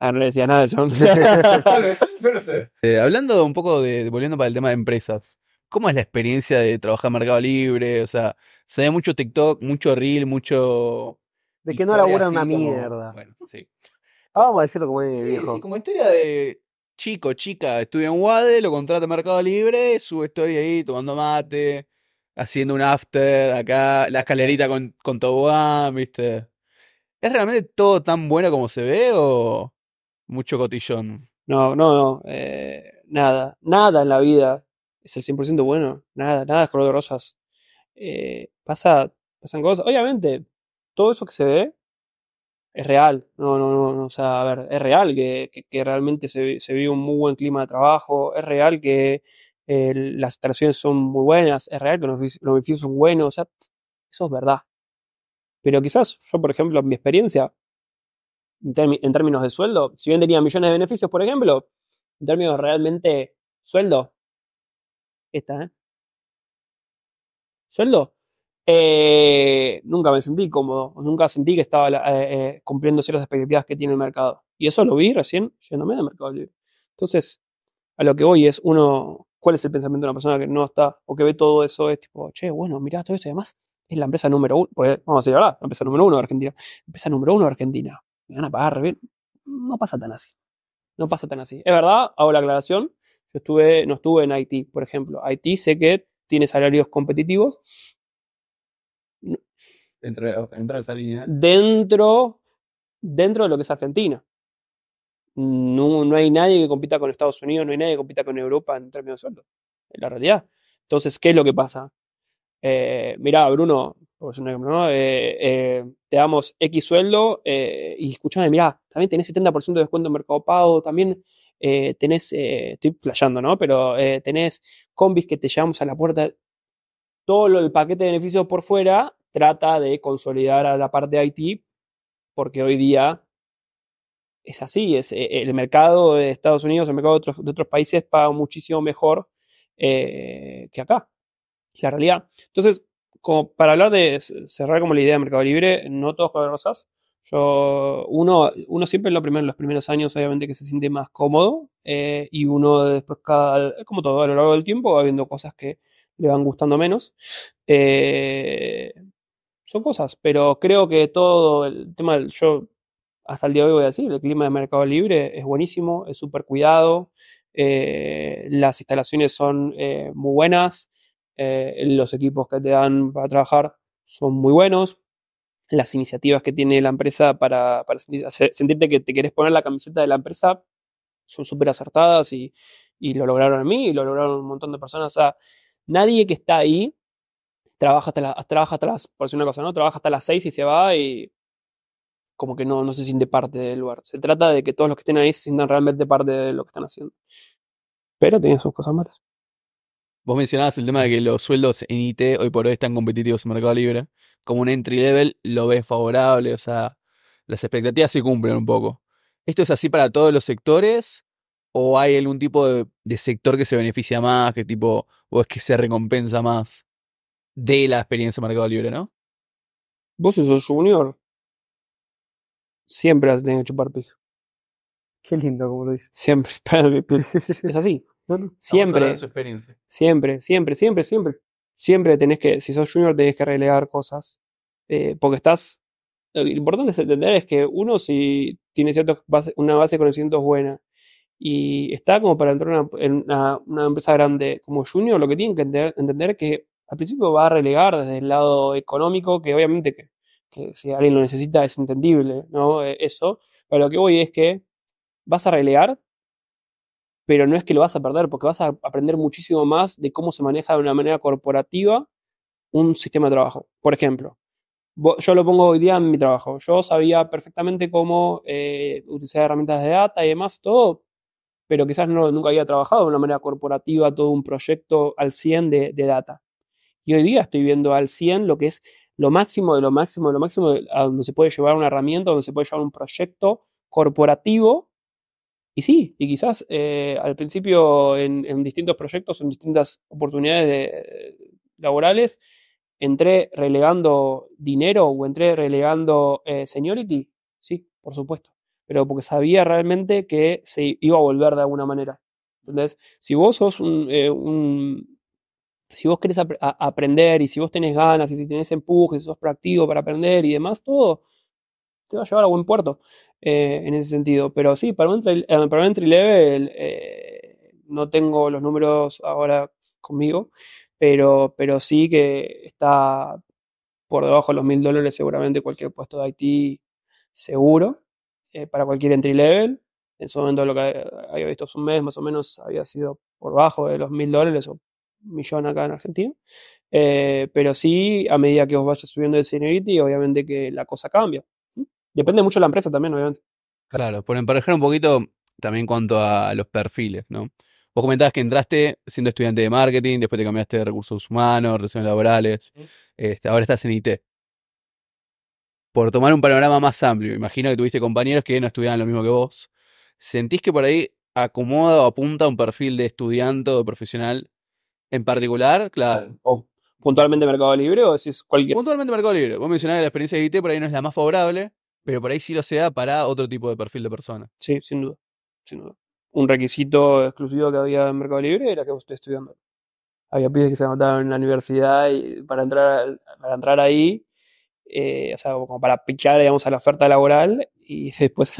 Speaker 1: Ah, no le decía nada, John. no sé. Eh, hablando un poco de, volviendo para el tema de empresas, ¿cómo es la experiencia de trabajar en Mercado Libre? O sea, se ve mucho TikTok, mucho Reel, mucho...
Speaker 4: De que no labura una mierda. Bueno, sí. vamos a decirlo como es, viejo. sí, como historia de
Speaker 1: chico, chica, estudia en Wade, lo contrata Mercado Libre, su historia ahí tomando mate, haciendo un after, acá, la escalerita con, con ¿viste?
Speaker 3: ¿Es realmente todo tan bueno como se ve o mucho cotillón? No, no, no. Eh, nada, nada en la vida es el 100% bueno. Nada, nada es color de rosas. Eh, pasa, pasan cosas. Obviamente, todo eso que se ve es real, no, no, no, o sea, a ver, es real que, que, realmente se, vive un muy buen clima de trabajo, es real que eh, las instalaciones son muy buenas, es real que los, beneficios son buenos, o sea, eso es verdad. Pero quizás yo, por ejemplo, en mi experiencia, en, en términos de sueldo, si bien tenía millones de beneficios, por ejemplo, en términos realmente sueldo, está, ¿eh? Sueldo, eh, nunca me sentí cómodo, nunca sentí que estaba eh, eh, cumpliendo ciertas expectativas que tiene el mercado. Y eso lo vi recién yéndome de mercado libre. Entonces, a lo que voy es uno, ¿cuál es el pensamiento de una persona que no está o que ve todo eso? Es tipo, che, bueno, mira todo esto y además es la empresa número uno, pues, vamos a decir la la empresa número uno de Argentina. Empresa número uno de Argentina. Me van a pagar bien. No pasa tan así. No pasa tan así. Es verdad, hago la aclaración. Yo estuve, no estuve en Haití, por ejemplo. Haití sé que tiene salarios competitivos, Dentro, dentro de esa línea. Dentro, dentro de lo que es Argentina. No, hay nadie que compita con Estados Unidos, no hay nadie que compita con Europa en términos de sueldo. En la realidad. Entonces, ¿qué es lo que pasa? Eh, mirá, Bruno, eh, eh, te damos X sueldo y escuchame, mirá, también tenés 70% de descuento en Mercado Pago, también tenés, estoy flasheando, ¿no? Pero tenés combis que te llevamos a la puerta todo el paquete de beneficios por fuera trata de consolidar a la parte de IT, porque hoy día es así, es, eh, el mercado de Estados Unidos, el mercado de otros, países paga muchísimo mejor eh, que acá, la realidad. Entonces, como para hablar de cerrar como la idea de Mercado Libre, no todos las rosas. Yo, uno, uno siempre en, lo los primeros años, obviamente, que se siente más cómodo, eh, y uno después, cada, como todo, a lo largo del tiempo va viendo cosas que le van gustando menos. Eh, son cosas, pero creo que todo el tema, del, yo hasta el día de hoy voy a decir, el clima de Mercado Libre es buenísimo, es súper cuidado, eh, las instalaciones son eh, muy buenas, los equipos que te dan para trabajar son muy buenos, las iniciativas que tiene la empresa para, sentirte que te querés poner la camiseta de la empresa son súper acertadas y, y, lo lograron a mí y lo lograron un montón de personas. O Nadie que está ahí trabaja hasta, trabaja atrás, por decir una cosa, ¿no? Trabaja hasta las 6 y se va y como que no, no se siente parte del lugar. Se trata de que todos los que estén ahí se sientan realmente parte de lo que están haciendo. Pero tienen sus cosas malas.
Speaker 1: Vos mencionabas el tema de que los sueldos en IT hoy por hoy están competitivos en Mercado Libre. Como un entry level lo ves favorable, o sea, las expectativas se cumplen un poco. ¿Esto es así para todos los sectores? ¿O hay algún tipo de, sector que se beneficia más, que tipo, o es que se recompensa más de la experiencia de mercado libre, no?
Speaker 3: Vos si sos junior, siempre has tenido que chupar Qué lindo como lo dices Siempre. es así. Siempre. Siempre, siempre, siempre, siempre. Siempre tenés que, si sos junior, tenés que relegar cosas. Eh, porque estás. Lo importante es entender es que uno, si tiene ciertos una base de conocimientos buena y está como para entrar en una, empresa grande como Junior, lo que tienen que entender, es que al principio va a relegar desde el lado económico, que obviamente que, si alguien lo necesita es entendible, ¿no? E, eso. Pero lo que voy es que vas a relegar, pero no es que lo vas a perder, porque vas a aprender muchísimo más de cómo se maneja de una manera corporativa un sistema de trabajo. Por ejemplo, yo lo pongo hoy día en mi trabajo. Yo sabía perfectamente cómo eh, utilizar herramientas de data y demás, todo, pero quizás no, nunca había trabajado de una manera corporativa todo un proyecto al 100 de, data. Y hoy día estoy viendo al 100 lo que es lo máximo de lo máximo de lo máximo a donde se puede llevar una herramienta, donde se puede llevar un proyecto corporativo. Y sí, y quizás eh, al principio en, distintos proyectos, en distintas oportunidades laborales, entré relegando dinero o entré relegando eh, seniority. Sí, por supuesto pero porque sabía realmente que se iba a volver de alguna manera. Entonces, si vos sos un, eh, si vos querés aprender y si vos tenés ganas y si tenés empuje, si sos proactivo para aprender y demás, todo te va a llevar a buen puerto eh, en ese sentido. Pero sí, para un, eh, entry level no tengo los números ahora conmigo, pero, pero sí que está por debajo de los mil dólares seguramente cualquier puesto de IT seguro. Eh, para cualquier entry level. En su momento lo que había visto hace un mes más o menos había sido por bajo de los mil dólares o millón acá en Argentina. Eh, pero sí, a medida que vos vayas subiendo de seniority, obviamente que la cosa cambia. Depende mucho de la empresa también, obviamente.
Speaker 1: Claro, por emparejar un poquito también cuanto a los perfiles, ¿no? Vos comentabas que entraste siendo estudiante de marketing, después te cambiaste de recursos humanos, relaciones laborales, este, ahora estás en IT por tomar un panorama más amplio, imagino que tuviste compañeros que no estudiaban lo mismo que vos. ¿Sentís que por ahí acomoda o apunta un perfil de estudiante o profesional en particular? Claro.
Speaker 3: O puntualmente Mercado Libre o decís
Speaker 1: cualquier. Puntualmente Mercado Libre. Vos mencionabas que la experiencia de IT por ahí no es la más favorable,
Speaker 3: pero por ahí sí lo sea para otro tipo de perfil de persona. Sí, sin duda. Sin duda. Un requisito exclusivo que había en Mercado Libre era que vos estés estudiando. Había pibes que se anotaron en la universidad para entrar, para entrar ahí eh, o sea, como para pichar, digamos, a la oferta laboral y después,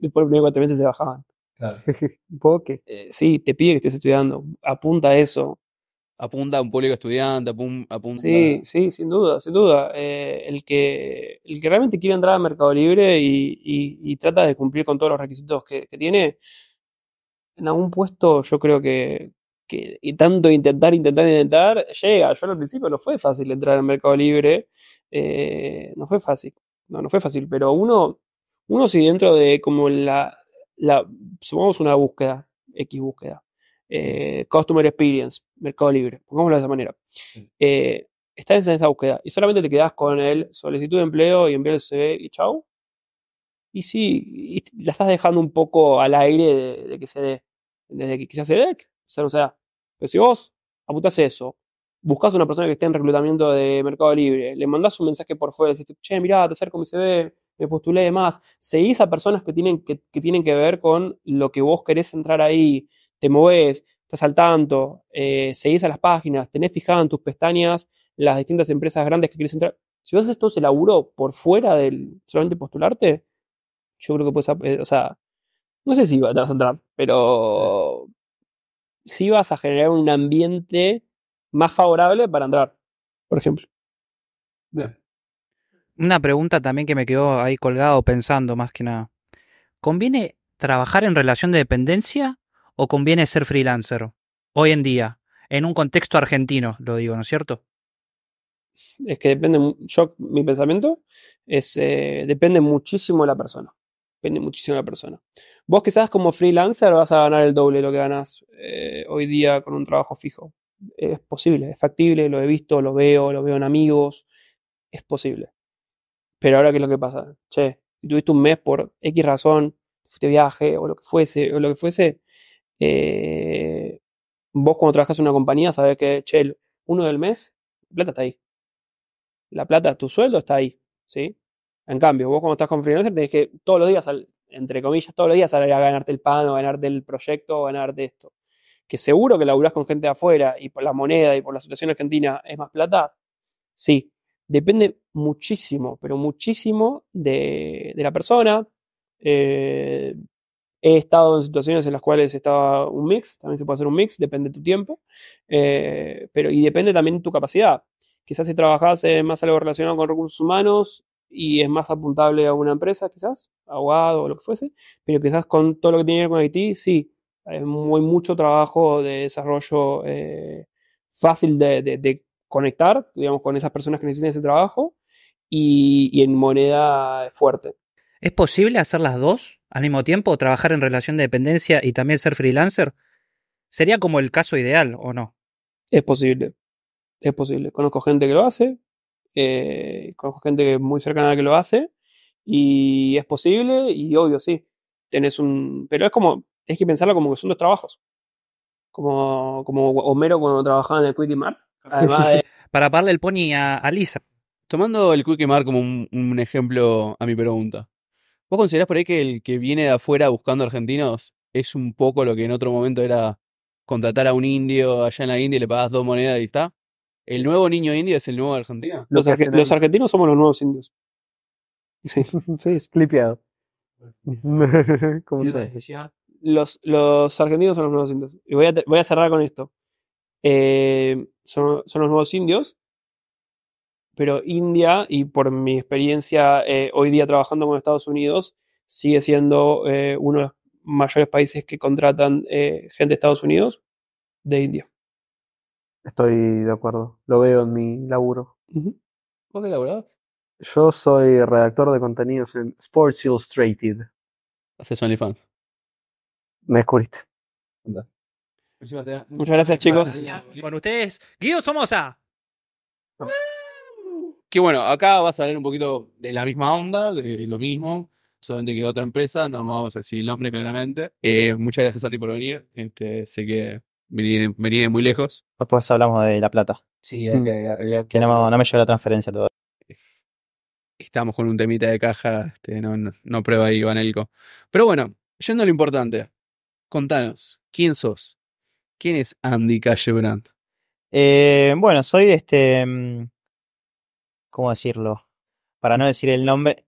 Speaker 3: después del primer se bajaban. Claro. ¿Un poco qué? Eh, sí, te pide que estés estudiando, apunta eso. Apunta a un público estudiante, apun Sí, sí, sin duda, sin duda. Eh, el, que, el que realmente quiere entrar al Mercado Libre y, trata de cumplir con todos los requisitos que tiene, en algún puesto yo creo que, y tanto intentar, intentar, intentar, llega. Yo al principio no fue fácil entrar al mercado libre, eh, no fue fácil, no, no fue fácil, pero uno, uno si dentro de como la, la sumamos una búsqueda, X búsqueda, eh, Customer Experience, mercado libre, pongámoslo de esa manera. Eh, estás en esa búsqueda y solamente te quedas con el solicitud de empleo y enviar el CV y chau. Y sí, la estás dejando un poco al aire de, que se dé, desde que quizás se dé, o sea, pero si vos apuntás eso, buscas una persona que esté en reclutamiento de Mercado Libre, le mandás un mensaje por fuera, decís, che, mirá, te acerco mi CV, me postulé de más, seguís a personas que tienen que, tienen que ver con lo que vos querés entrar ahí, te movés, estás al tanto, eh, seguís a las páginas, tenés fijadas en tus pestañas las distintas empresas grandes que querés entrar. Si vos haces todo ese laburo por fuera del solamente postularte, yo creo que puedes, eh, o sea, no sé si vas a entrar, pero si vas a generar un ambiente más favorable para entrar, por ejemplo. Una pregunta también que me
Speaker 2: quedó ahí colgado pensando más que nada. ¿Conviene trabajar en relación de dependencia o conviene ser freelancer hoy en día, en un contexto argentino, lo digo, ¿no es
Speaker 3: cierto? Es que depende, yo, mi pensamiento es, eh, depende muchísimo de la persona. Depende muchísimo de la persona. Vos que seas como freelancer vas a ganar el doble de lo que ganas eh, hoy día con un trabajo fijo. Es posible, es factible, lo he visto, lo veo, lo veo en amigos, es posible. Pero ahora, ¿qué es lo que pasa? Che, tuviste un mes por X razón, fuiste viaje o lo que fuese, o lo que fuese, eh, vos cuando trabajas en una compañía sabés que, che, uno del mes, plata está ahí. La plata, tu sueldo está ahí, ¿sí? En cambio, vos cuando estás con freelancer tenés que todos los días, entre comillas, todos los días salir a ganarte el pan o ganarte el proyecto o ganarte esto. Que seguro que laburás con gente de afuera y por la moneda y por la situación argentina es más plata, sí. Depende muchísimo, pero muchísimo de, la persona. Eh, he estado en situaciones en las cuales estaba un mix, también se puede hacer un mix, depende de tu tiempo, eh, pero y depende también de tu capacidad. Quizás si trabajás más algo relacionado con recursos humanos, y es más apuntable a una empresa, quizás, abogado o lo que fuese, pero quizás con todo lo que tiene que ver con Haití, sí, hay muy, mucho trabajo de desarrollo eh, fácil de, conectar, digamos, con esas personas que necesitan ese trabajo y, en moneda fuerte.
Speaker 2: ¿Es posible hacer
Speaker 3: las dos al mismo tiempo, trabajar en relación de dependencia y también ser freelancer? ¿Sería como el caso ideal o no? Es posible, es posible. Conozco gente que lo hace, eh, con gente muy cercana que lo hace. Y es posible y obvio, sí. Tenés un. Pero es como. es que pensarlo como que son los trabajos. Como, como Homero cuando trabajaba en el Quick Mart.
Speaker 1: Para pararle el pony a, Lisa. Tomando el Quick Mart como un, ejemplo a mi pregunta. ¿Vos considerás por ahí que el que viene de afuera buscando argentinos es un poco lo que en otro momento era contratar a un indio allá en la India y le pagas dos monedas y está? El nuevo niño indio es el nuevo argentino. Los,
Speaker 3: argentinos somos los nuevos indios.
Speaker 4: Sí, es
Speaker 3: los, los argentinos son los nuevos indios. Y voy a, cerrar con esto. Eh, son, los nuevos indios, pero India, y por mi experiencia eh, hoy día trabajando con Estados Unidos, sigue siendo eh, uno de los mayores países que contratan gente de Estados Unidos
Speaker 4: de India. Estoy de acuerdo. Lo veo en mi laburo.
Speaker 3: ¿Vos qué laburabas?
Speaker 4: Yo soy redactor de contenidos en Sports Illustrated.
Speaker 1: ¿Haces fans.
Speaker 4: Me descubriste.
Speaker 2: Muchas gracias, chicos. Con ustedes, Guido Somoza.
Speaker 1: Que bueno, acá vas a ver un poquito de la misma onda, de lo mismo, solamente que otra empresa, no vamos a decir el nombre claramente. Eh, muchas gracias a ti por venir. Este, sé que
Speaker 5: Vení de muy lejos. Después hablamos de La Plata. Sí, que, no, me llegó la transferencia todavía. Estamos con un temita de
Speaker 1: caja, este, no, prueba ahí, Vanelco. Pero bueno, yendo a lo importante, contanos,
Speaker 5: ¿quién sos? ¿Quién es Andy Callebrand? Eh, bueno, soy este. Mm, ¿Cómo decirlo? Para no decir el nombre.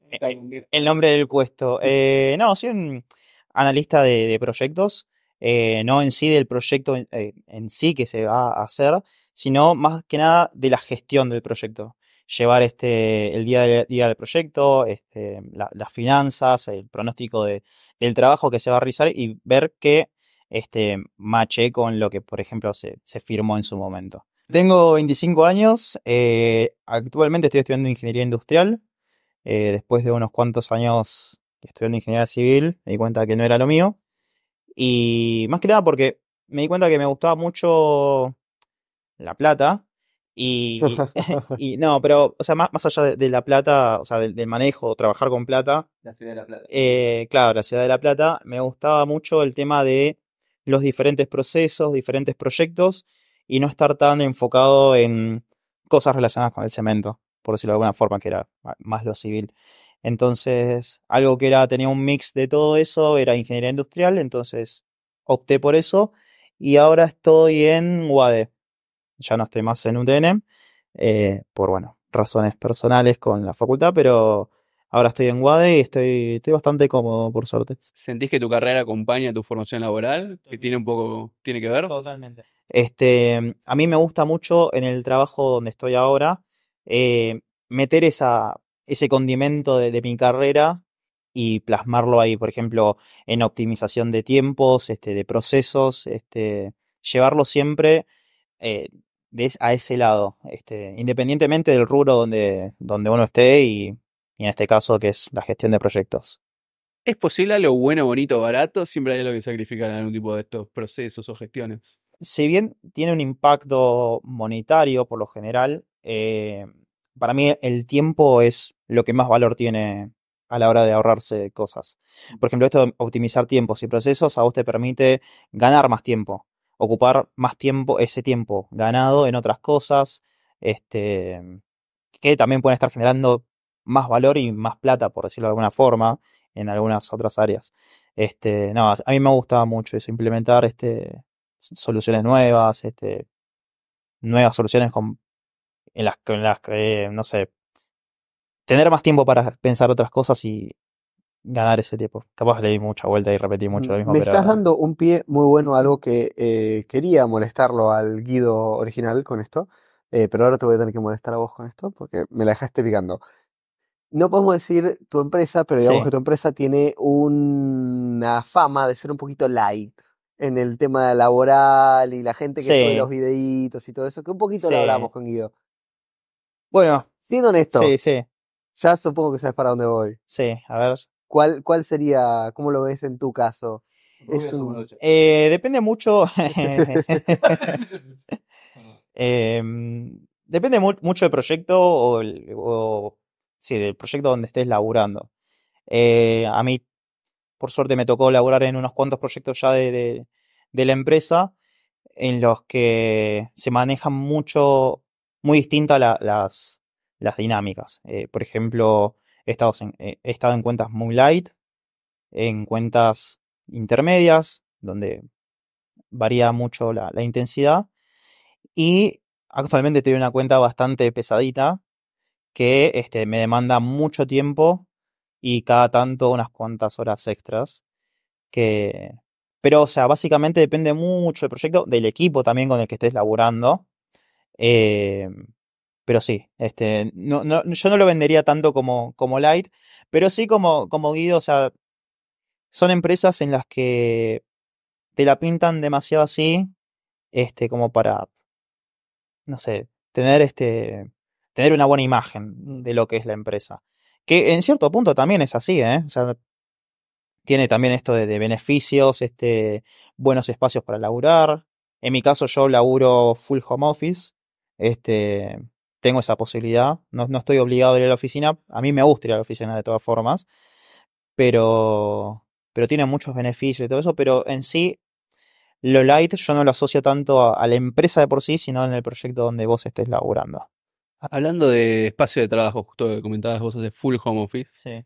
Speaker 5: El nombre del puesto. Eh, no, soy un analista de proyectos. Eh, no en sí del proyecto eh, en, sí que se va a hacer, sino más que nada de la gestión del proyecto. Llevar este, el día día del proyecto, este, las finanzas, el pronóstico del trabajo que se va a realizar y ver que este, mache con lo que, por ejemplo, se, firmó en su momento. Tengo 25 años, eh, actualmente estoy estudiando ingeniería industrial. después de unos cuantos años estudiando ingeniería civil, me di cuenta que no era lo mío. Y más que nada porque me di cuenta que me gustaba mucho la plata. Y, y no, pero, o sea, más, allá de, la plata, o sea, del, manejo, trabajar con plata. La ciudad de la plata. Eh, claro, la ciudad de la plata. Me gustaba mucho el tema de los diferentes procesos, diferentes proyectos y no estar tan enfocado en cosas relacionadas con el cemento, por decirlo de alguna forma, que era ah, más lo civil. Entonces, algo que era, tenía un mix de todo eso era ingeniería industrial, entonces opté por eso y ahora estoy en UADE. Ya no estoy más en UTN, eh, por bueno, razones personales con la facultad, pero ahora estoy en UADE y estoy, estoy bastante cómodo, por suerte.
Speaker 1: ¿Sentís que tu carrera acompaña tu formación laboral? ¿Que tiene un poco, tiene que ver? Totalmente.
Speaker 5: Este, a mí me gusta mucho en el trabajo donde estoy ahora eh, meter esa ese condimento de, mi carrera y plasmarlo ahí, por ejemplo, en optimización de tiempos, este, de procesos, este, llevarlo siempre eh, a ese lado, este, independientemente del rubro donde, donde uno esté y, en este caso que es la gestión de proyectos. ¿Es posible lo bueno, bonito, barato? Siempre hay algo que sacrificar en algún tipo de estos procesos o gestiones. Si bien tiene un impacto monetario por lo general, eh, para mí el tiempo es lo que más valor tiene a la hora de ahorrarse cosas. Por ejemplo, esto de optimizar tiempos y procesos a vos te permite ganar más tiempo, ocupar más tiempo, ese tiempo ganado en otras cosas, este, que también pueden estar generando más valor y más plata, por decirlo de alguna forma, en algunas otras áreas. Este, no, a mí me gustaba mucho eso, implementar este, soluciones nuevas, este, nuevas soluciones con, en las, que, no sé, tener más tiempo para pensar otras cosas y ganar ese tiempo. Capaz le di mucha vuelta y repetí mm, mucho lo mismo. Me estás
Speaker 4: dando un pie muy bueno a algo que eh, quería molestarlo al Guido original con esto, eh, pero ahora te voy a tener que molestar a vos con esto porque me la dejaste picando. No podemos decir tu empresa, pero digamos que tu empresa tiene una fama de ser un poquito light en el tema laboral y la gente que sube los videitos y todo eso, que un poquito lo hablamos con Guido. Bueno. Siendo honesto. Sí, sí. Ya supongo que sabes para dónde voy. Sí, a ver. ¿Cuál, cuál sería, cómo lo ves en tu caso? Eh,
Speaker 5: depende mucho. Em, depende mucho del proyecto o, sí, del proyecto donde estés laburando. Eh, a mí, por suerte, me tocó laburar en unos cuantos proyectos ya de, la empresa en los que se manejan mucho, muy distintas las, las dinámicas. Eh, por ejemplo, he estado, en, eh, estado en cuentas muy light, en cuentas intermedias, donde varía mucho la, intensidad, y actualmente tengo una cuenta bastante pesadita que este, me demanda mucho tiempo y cada tanto unas cuantas horas extras. Que... Pero, o sea, básicamente depende mucho del proyecto, del equipo también con el que estés laburando. Eh, pero sí, este, no, no, yo no lo vendería tanto como, como Light, pero sí como, como Guido, o sea, son empresas en las que te la pintan demasiado así, este, como para, no sé, tener este, tener una buena imagen de lo que es la empresa. Que en cierto punto también es así, ¿eh? O sea, tiene también esto de, beneficios, este, buenos espacios para laburar. En mi caso yo laburo full home office, este, tengo esa posibilidad, no, estoy obligado a ir a la oficina, a mí me gusta ir a la oficina de todas formas, pero, pero tiene muchos beneficios y todo eso, pero en sí lo light yo no lo asocio tanto a, la empresa de por sí, sino en el proyecto donde vos estés laburando.
Speaker 1: Hablando de espacio de trabajo, justo que comentabas vos haces full home office. Sí.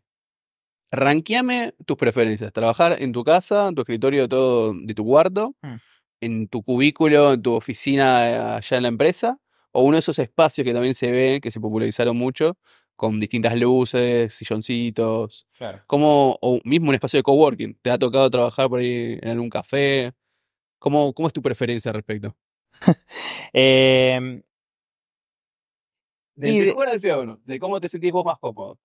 Speaker 1: Ranqueame tus preferencias. Trabajar en tu casa, en tu escritorio todo de tu cuarto, mm. en tu cubículo, en tu oficina eh, allá en la empresa, o uno de esos espacios que también se ve, que se popularizaron mucho, con distintas luces, silloncitos. Claro. Como, o mismo un espacio de coworking. ¿Te ha tocado trabajar por ahí en algún café? ¿Cómo, cómo es tu preferencia al respecto? del em, de, mejor de cómo te sentís vos más cómodo.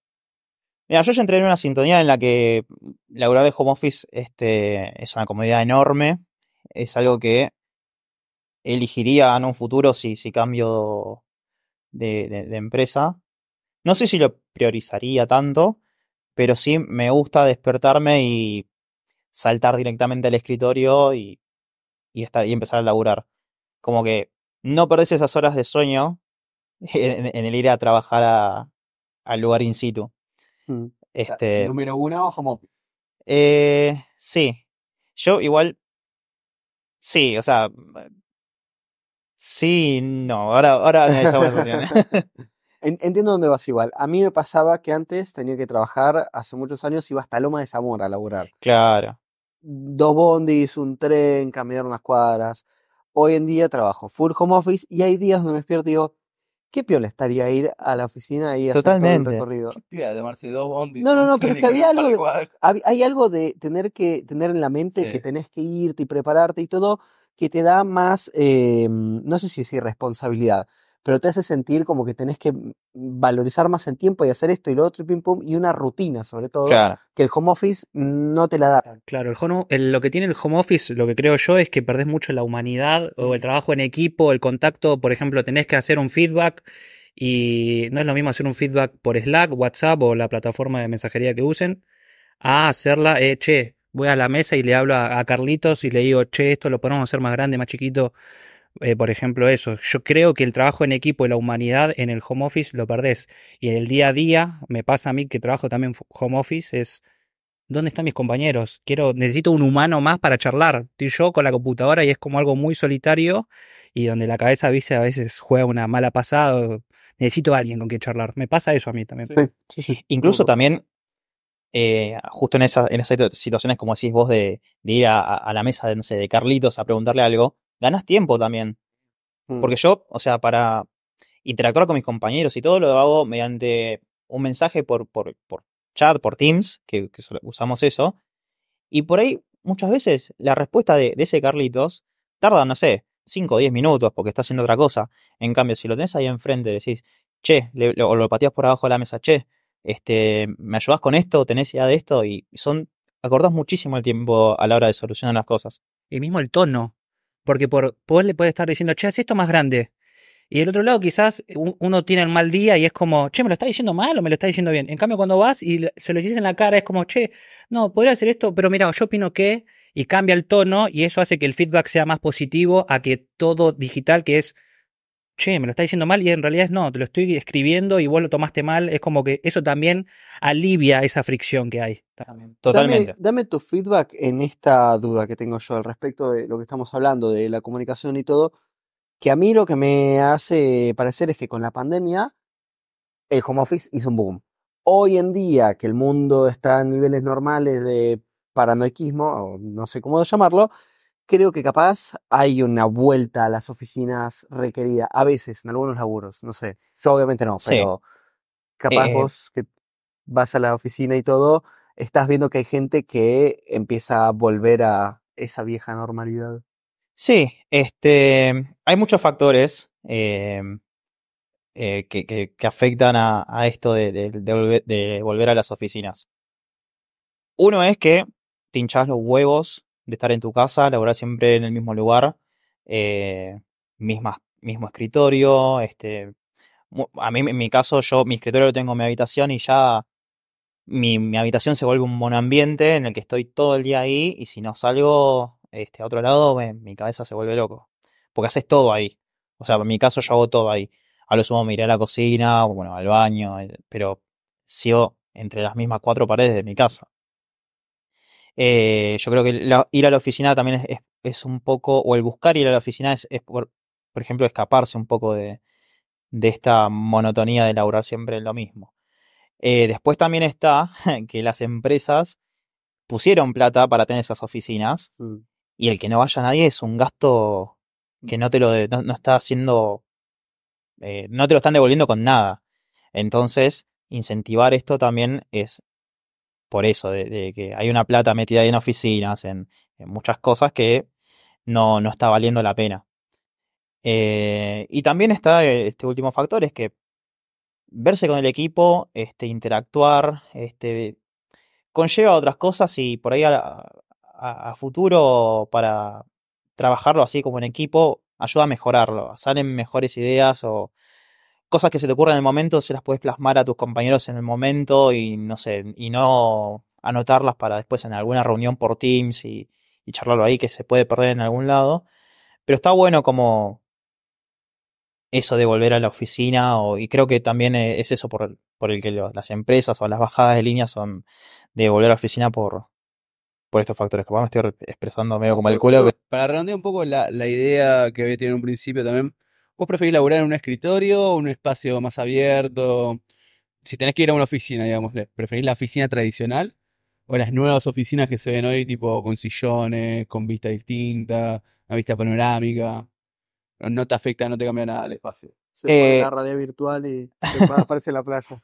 Speaker 5: Mira, yo ya entré en una sintonía en la que la hora de home office este, es una comodidad enorme. Es algo que elegiría en un futuro si, si cambio de, empresa. No sé si lo priorizaría tanto, pero sí me gusta despertarme y saltar directamente al escritorio y, y, estar, y empezar a laburar. Como que no perdés esas horas de sueño en, el ir a trabajar al lugar in situ. Hmm. Este, ¿Número uno como eh, sí. Yo igual. Sí, o sea, Sí, no, ahora, ahora analizamos
Speaker 4: Entiendo dónde vas igual. A mí me pasaba que antes tenía que trabajar, hace muchos años iba hasta Loma de Zamora a laburar. Claro. Dos bondis, un tren, caminar unas cuadras. Hoy en día trabajo full home office y hay días donde me despierto y digo, qué piola estaría ir a la oficina y hacer Totalmente. todo recorrido.
Speaker 1: Qué dos bondis. No, no, no, pero es que había
Speaker 4: algo, hay algo de tener que tener en la mente que tenés que irte y prepararte y todo que te da más, eh, no sé si es irresponsabilidad, pero te hace sentir como que tenés que mm, valorizar más el tiempo y hacer esto y lo otro y pim pum, y una rutina sobre todo, que el home office no te la da. Ah,
Speaker 2: claro, el, home, lo que tiene el home office, lo que creo yo es que perdés mucho la humanidad o el trabajo en equipo, el contacto, por ejemplo, tenés que hacer un feedback y no es lo mismo hacer un feedback por Slack, WhatsApp o la plataforma de mensajería que usen, a hacerla, eh, che, voy a la mesa y le hablo a, Carlitos y le digo, che, esto lo podemos hacer más grande, más chiquito. Eh, por ejemplo, eso. Yo creo que el trabajo en equipo y la humanidad en el home office lo perdés. Y en el día a día, me pasa a mí que trabajo también home office, es ¿dónde están mis compañeros? Quiero, necesito un humano más para charlar. Estoy yo con la computadora y es como algo muy solitario y donde la cabeza dice a veces juega una mala pasada. Necesito a alguien con quien charlar. Me pasa eso a mí también. sí, sí. Incluso
Speaker 5: también eh, justo en, esas situaciones, como decís vos, de, ir a, la mesa de Carlitos a preguntarle algo, ganas tiempo también. Mm. Porque yo, o sea, para interactuar con mis compañeros y todo lo hago mediante un mensaje por, por, por chat, por Teams, que, usamos eso. Y por ahí, muchas veces, la respuesta de, ese Carlitos tarda, no sé, 5 o 10 minutos porque está haciendo otra cosa. En cambio, si lo tenés ahí enfrente, decís, che, o lo pateas por abajo de la mesa, che, este, ¿me ayudás con esto? ¿Tenés idea de esto? Y son, acordás muchísimo el tiempo a la hora de solucionar las cosas. Y mismo el tono, porque por, vos le puedes estar diciendo, che, haz esto más grande. Y del otro lado, quizás
Speaker 2: uno tiene un mal día y es como, che, ¿me lo está diciendo mal o me lo está diciendo bien? En cambio, cuando vas y se lo dices en la cara, es como, che, no, podría hacer esto, pero mira, yo opino que, y cambia el tono, y eso hace que el feedback sea más positivo a que todo digital, que es che, me lo está diciendo mal y en realidad es no, te lo estoy escribiendo y vos lo tomaste mal, es como que eso también alivia esa fricción que hay. Totalmente.
Speaker 4: Dame, tu feedback en esta duda que tengo yo al respecto de lo que estamos hablando, de la comunicación y todo, que a mí lo que me hace parecer es que con la pandemia el home office hizo un boom. Hoy en día que el mundo está a niveles normales de paranoiquismo, o no sé cómo llamarlo, creo que capaz hay una vuelta a las oficinas requerida, a veces, en algunos laburos, no sé. Yo obviamente no, pero capaz eh, vos que vas a la oficina y todo, estás viendo que hay gente que empieza a volver a esa vieja normalidad.
Speaker 5: Sí, este, hay muchos factores em, eh, que, afectan a, esto de, volver, a las oficinas. Uno es que te los huevos de estar en tu casa, laborar siempre en el mismo lugar, eh, mismo escritorio. Este, a mí, en mi caso, yo mi escritorio lo tengo en mi habitación y ya mi, mi habitación se vuelve un ambiente en el que estoy todo el día ahí y si no salgo este, a otro lado, mi cabeza se vuelve loco. Porque haces todo ahí. O sea, en mi caso yo hago todo ahí. A lo sumo miré a la cocina, bueno, al baño, eh, pero sigo entre las mismas cuatro paredes de mi casa. Eh, yo creo que ir a la oficina también es, un poco, o el buscar ir a la oficina es, por, por, ejemplo, escaparse un poco de, esta monotonía de laburar siempre lo mismo. Eh, después también está que las empresas pusieron plata para tener esas oficinas mm. y el que no vaya nadie es un gasto que no te lo está haciendo, eh, no te lo están devolviendo con nada. Entonces, incentivar esto también es por eso, de, que hay una plata metida ahí en oficinas, en, muchas cosas que no, está valiendo la pena. Eh, y también está eh, este último factor, es que verse con el equipo, este, interactuar, este, conlleva otras cosas y por ahí a, a futuro para trabajarlo así como en equipo ayuda a mejorarlo, salen mejores ideas o cosas que se te ocurren en el momento se las puedes plasmar a tus compañeros en el momento y no sé, y no anotarlas para después en alguna reunión por Teams y, charlarlo ahí que se puede perder en algún lado. Pero está bueno como eso de volver a la oficina y creo que también e, es eso por, el que las empresas o las bajadas de línea son de volver a la oficina por, por estos factores. Capaz me estoy expresando medio como el culo.
Speaker 1: Para redondear un poco la, la idea que había tenido en un principio también, ¿Vos preferís laburar en un escritorio o un espacio más abierto? Si tenés que ir a una oficina, digamos, ¿preferís la oficina tradicional o las nuevas oficinas que se ven hoy, tipo con sillones, con vista distinta, una vista panorámica? No te afecta, no te cambia nada el espacio. Se pone la eh, radio
Speaker 4: virtual y aparece la playa.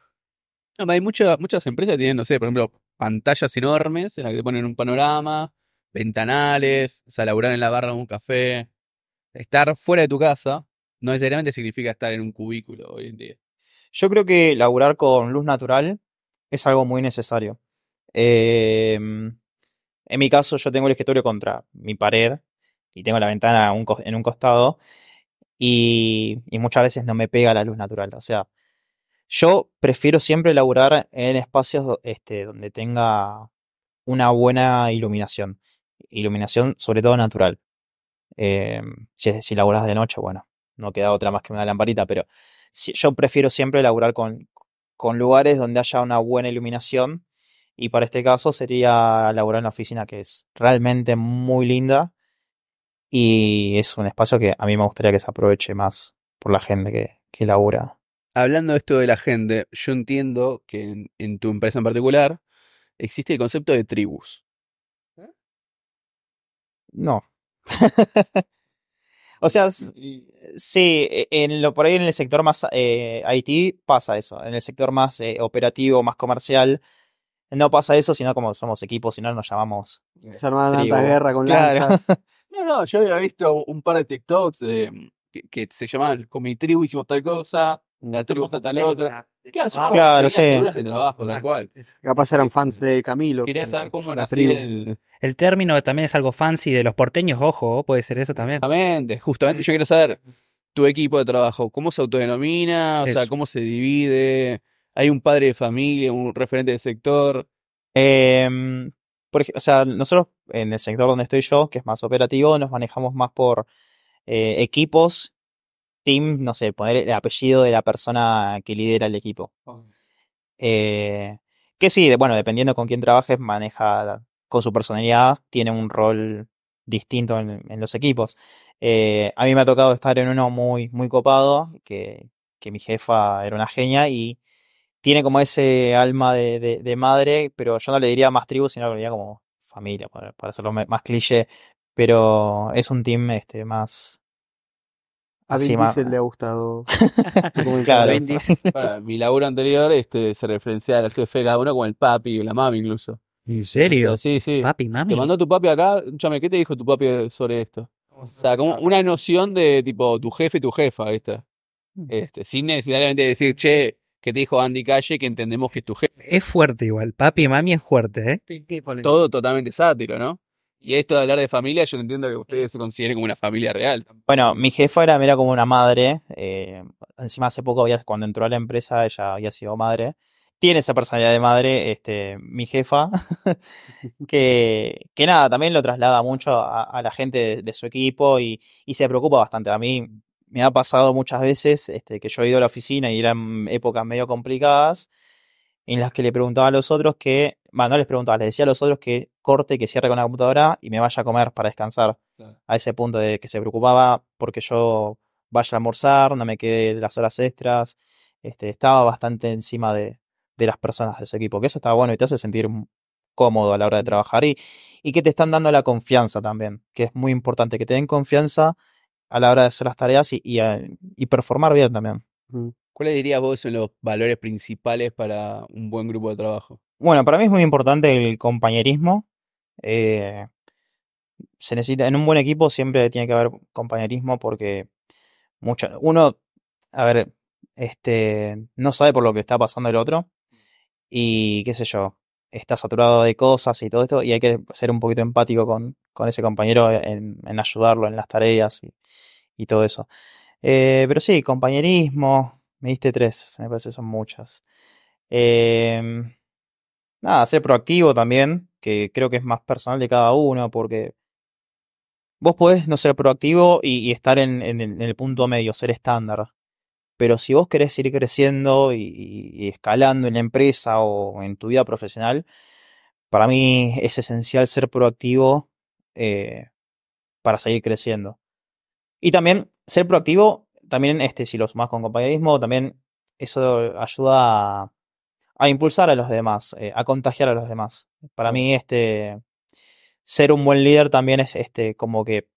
Speaker 1: No, hay muchas muchas empresas que tienen, no sé, por ejemplo, pantallas enormes en las que te ponen un panorama, ventanales, o sea, laburar en la barra
Speaker 5: de un café, estar fuera de tu casa, no necesariamente significa estar en un cubículo hoy en día. Yo creo que laburar con luz natural es algo muy necesario. Em, en mi caso, yo tengo el escritorio contra mi pared y tengo la ventana en un costado y, muchas veces no me pega la luz natural. O sea, yo prefiero siempre laburar en espacios este, donde tenga una buena iluminación. Iluminación sobre todo natural. Eh, si, si laburas de noche, bueno, no queda otra más que una lamparita, pero yo prefiero siempre laburar con, lugares donde haya una buena iluminación. Y para este caso sería laburar en una oficina que es realmente muy linda. Y es un espacio que a mí me gustaría que se aproveche más por la gente que, que labura.
Speaker 1: Hablando de esto de la gente, yo entiendo que en, tu empresa en particular
Speaker 5: existe el concepto de tribus. No. O sea, sí, e, en lo, por ahí en el sector más eh, IT pasa eso, en el sector más eh, operativo, más comercial, no pasa eso, sino como somos equipos, sino nos llamamos. Eh, de guerra con claro.
Speaker 1: No, no, yo había visto un par de TikToks que, que, se llamaban con mi tribu hicimos tal cosa,
Speaker 4: la tribu está tal otra. Ah, claro, sí. Capaz eran fans
Speaker 2: de Camilo. Quería saber cómo era el... término también es algo fancy de los porteños, ojo, puede ser eso también. Justamente,
Speaker 1: justamente yo quiero saber tu equipo de trabajo, cómo se autodenomina,
Speaker 5: o sea, cómo se divide, hay un padre de familia, un referente de sector. Em, o sea, nosotros en el sector donde estoy yo, que es más operativo, nos manejamos más por eh, equipos team, no sé, poner el apellido de la persona que lidera el equipo. Eh, que sí, bueno, dependiendo con quién trabajes, maneja con su personalidad, tiene un rol distinto en, los equipos. Eh, a mí me ha tocado estar en uno muy, muy copado, que, mi jefa era una genia y tiene como ese alma de, madre, pero yo no le diría más tribu, sino le diría como familia, para, para hacerlo más cliché, pero es un team este, más, a Vin
Speaker 4: le ha gustado.
Speaker 1: mi laburo anterior este, se referencia al jefe cada uno con el papi la mami incluso.
Speaker 2: ¿En serio? Este, sí, sí. Papi, mami. Te
Speaker 1: mandó tu papi acá. Chame, ¿qué te dijo tu papi sobre esto? O sea, como una noción de tipo tu jefe y tu jefa, ¿viste? Mm. Este, sin necesariamente decir, che, que te dijo Andy Calle que entendemos que es tu jefe.
Speaker 2: Es fuerte igual, papi y mami es
Speaker 5: fuerte,
Speaker 1: ¿eh? Todo totalmente sátiro, ¿no? Y esto de hablar de familia, yo entiendo que ustedes se consideren como una familia real.
Speaker 5: Bueno, mi jefa era, era como una madre. Eh, encima hace poco, cuando entró a la empresa, ella había sido madre. Tiene esa personalidad de madre, este, mi jefa, que, que nada, también lo traslada mucho a, la gente de, su equipo y, se preocupa bastante. A mí me ha pasado muchas veces este, que yo he ido a la oficina y eran épocas medio complicadas en las que le preguntaba a los otros que, bueno, no les preguntaba, les decía a los otros que corte, que cierre con la computadora y me vaya a comer para descansar. A ese punto de que se preocupaba porque yo vaya a almorzar, no me quede las horas extras. Este, estaba bastante encima de, las personas de su equipo, que eso está bueno y te hace sentir cómodo a la hora de trabajar y, y que te están dando la confianza también, que es muy importante, que te den confianza a la hora de hacer las tareas y, eh, performar bien también.
Speaker 1: ¿Cuáles dirías vos son los valores principales para un buen grupo de trabajo?
Speaker 5: Bueno, para mí es muy importante el compañerismo. Eh, se necesita, en un buen equipo siempre tiene que haber compañerismo porque uno, a ver, este, no sabe por lo que está pasando el otro y qué sé yo, está saturado de cosas y todo esto y hay que ser un poquito empático con, ese compañero en, ayudarlo en las tareas y, todo eso. Eh, pero sí, compañerismo, me diste tres, me parece que son muchas. Em, nada, ser proactivo también, que creo que es más personal de cada uno, porque vos podés no ser proactivo y, estar en, el, punto medio, ser estándar. Pero si vos querés ir creciendo y, escalando en la empresa o en tu vida profesional, para mí es esencial ser proactivo eh, para seguir creciendo. Y también ser proactivo también este, si lo más con compañerismo, también eso ayuda a, impulsar a los demás, eh, a contagiar a los demás. Para mí, este, ser un buen líder también es este, como que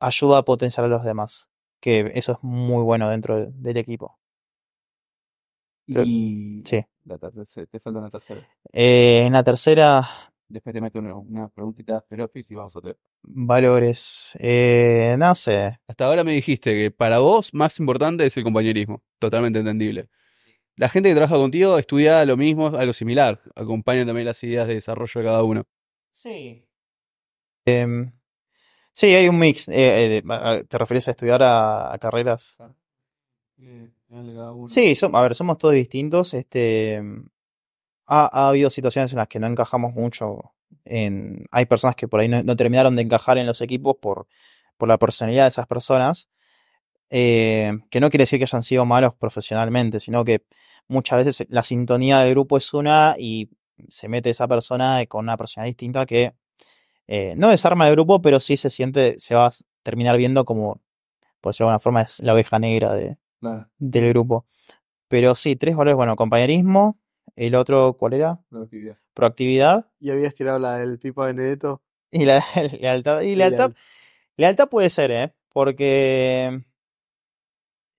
Speaker 5: ayuda a potenciar a los demás, que eso es muy bueno dentro del, equipo.
Speaker 1: Y... Sí. te falta una tercera.
Speaker 5: Eh, en la tercera,
Speaker 1: Después te meto una, una preguntita sí, y vamos a ver.
Speaker 5: Valores. Eh, no sé.
Speaker 1: Hasta ahora me dijiste que para vos más importante es el compañerismo. Totalmente entendible. La gente que trabaja contigo estudia lo mismo, algo similar. Acompaña también las ideas de
Speaker 5: desarrollo de cada uno. Sí. Em, sí, hay un mix. Eh, eh, ¿Te refieres a estudiar a, carreras? Eh, sí, a ver, somos todos distintos. Este, ha, habido situaciones en las que no encajamos mucho. hay personas que por ahí no, terminaron de encajar en los equipos por, la personalidad de esas personas. Eh, que no quiere decir que hayan sido malos profesionalmente, sino que muchas veces la sintonía del grupo es una y se mete esa persona con una personalidad distinta que eh, no desarma el grupo, pero sí se siente, se va a terminar viendo como, por decirlo de alguna forma, es la oveja negra del grupo. Pero sí, tres valores, bueno, compañerismo, el otro, ¿cuál era? Proactividad. Proactividad. Y habías tirado la del Pipa Benedetto. Y la lealtad. Y lealtad. Lealtad puede ser, ¿eh? Porque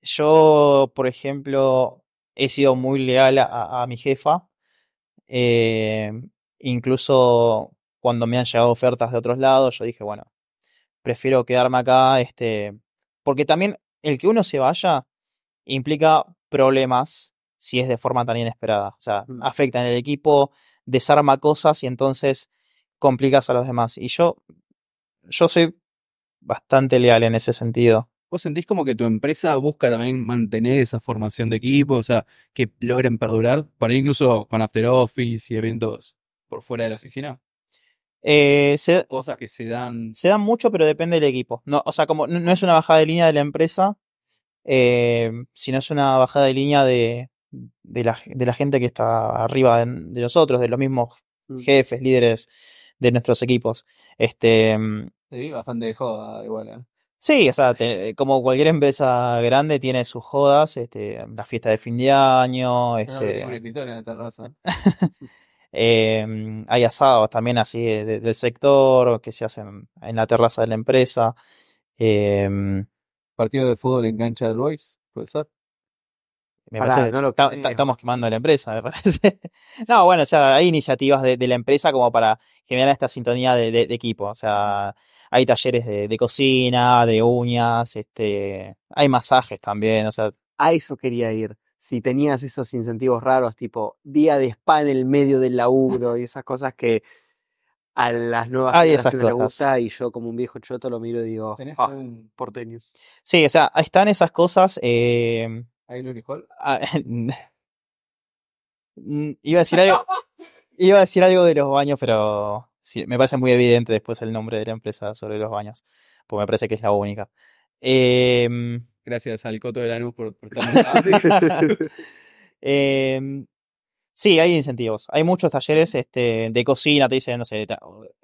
Speaker 5: yo, por ejemplo, he sido muy leal a, mi jefa. Eh, incluso cuando me han llegado ofertas de otros lados, yo dije, bueno, prefiero quedarme acá. Este, porque también el que uno se vaya implica problemas si es de forma tan inesperada. O sea, mm. afecta en el equipo, desarma cosas y entonces complicas a los demás. Y yo, yo soy bastante leal en ese sentido.
Speaker 1: ¿Vos sentís como que tu empresa busca también mantener esa formación de equipo, o sea, que logren perdurar, para incluso con After Office y eventos por fuera
Speaker 5: de la oficina? Eh, cosas que se dan. Se dan mucho, pero depende del equipo. No, o sea, como no, es una bajada de línea de la empresa, eh, sino es una bajada de línea de, de la, gente que está arriba de, nosotros, de los mismos mm. jefes, líderes de nuestros equipos. Este, mm,
Speaker 1: bastante joda, igual. ¿eh?
Speaker 5: Sí, o sea, como cualquier empresa grande tiene sus jodas, este, la fiesta de fin de año, este, em, hay asados también así del sector que se hacen en la terraza de la empresa. Em, Partido de fútbol en cancha del Boys, puede ser. Me parece, no lo estamos quemando la empresa, parece. no, bueno, o sea, hay iniciativas de, la empresa como para generar esta sintonía de, equipo. O sea, hay talleres de, cocina, de uñas, este, hay masajes también, o sea. A eso quería ir.
Speaker 4: Si tenías esos incentivos raros, tipo día de spa en el medio del laburo y esas cosas
Speaker 5: que a
Speaker 4: las nuevas generaciones les gusta y yo como un viejo choto lo miro y digo, ah, oh, porteños.
Speaker 5: Sí, o sea, están esas cosas. Eh, hay Hall? Ah, iba a decir algo. iba a decir algo de los baños, pero me parece muy evidente después el nombre de la empresa sobre los baños. Porque me parece que es la única. Em,
Speaker 1: Gracias al Coto de la Luz por, por
Speaker 5: em, Sí, hay incentivos. Hay muchos talleres este, de cocina, te dicen, no sé,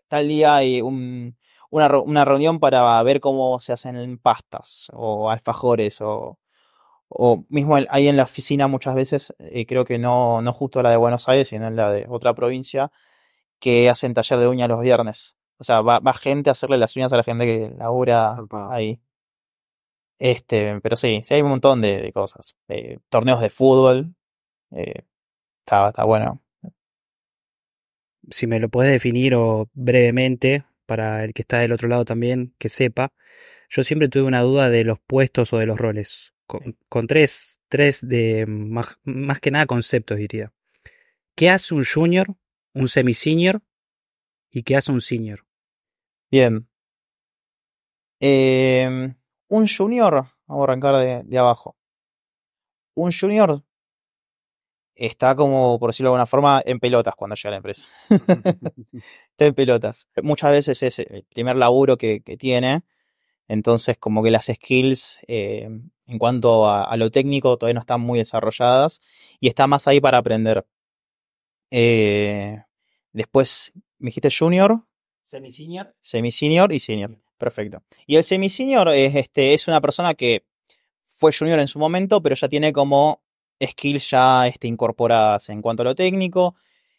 Speaker 5: tal, día hay una, reunión para ver cómo se hacen pastas o alfajores o o mismo hay en la oficina muchas veces, eh, creo que no, no justo la de Buenos Aires, sino en la de otra provincia, que hacen taller de uñas los viernes. O sea, va, gente a hacerle las uñas a la gente que labura ahí. Este, pero sí, sí hay un montón de, cosas. Eh, torneos de fútbol. Eh, está, está bueno. Si me
Speaker 2: lo puedes definir o brevemente, para el que está del otro lado también, que sepa, yo siempre tuve una duda de los puestos o de los roles con, tres, tres de más, que nada conceptos, diría. ¿Qué hace un junior, un semi-senior
Speaker 5: y qué hace un senior? Bien. Em, un junior, vamos a arrancar de, abajo. Un junior está como, por decirlo de alguna forma, en pelotas cuando llega a la empresa. está en pelotas. Muchas veces es el primer laburo que, tiene, entonces como que las skills em, en cuanto a, lo técnico todavía no están muy desarrolladas y está más ahí para aprender. Eh, después, me dijiste junior. Semi-senior. Semi-senior y senior. Perfecto. Y el semi-senior es, este, es una persona que fue junior en su momento, pero ya tiene como skills ya este, incorporadas en cuanto a lo técnico.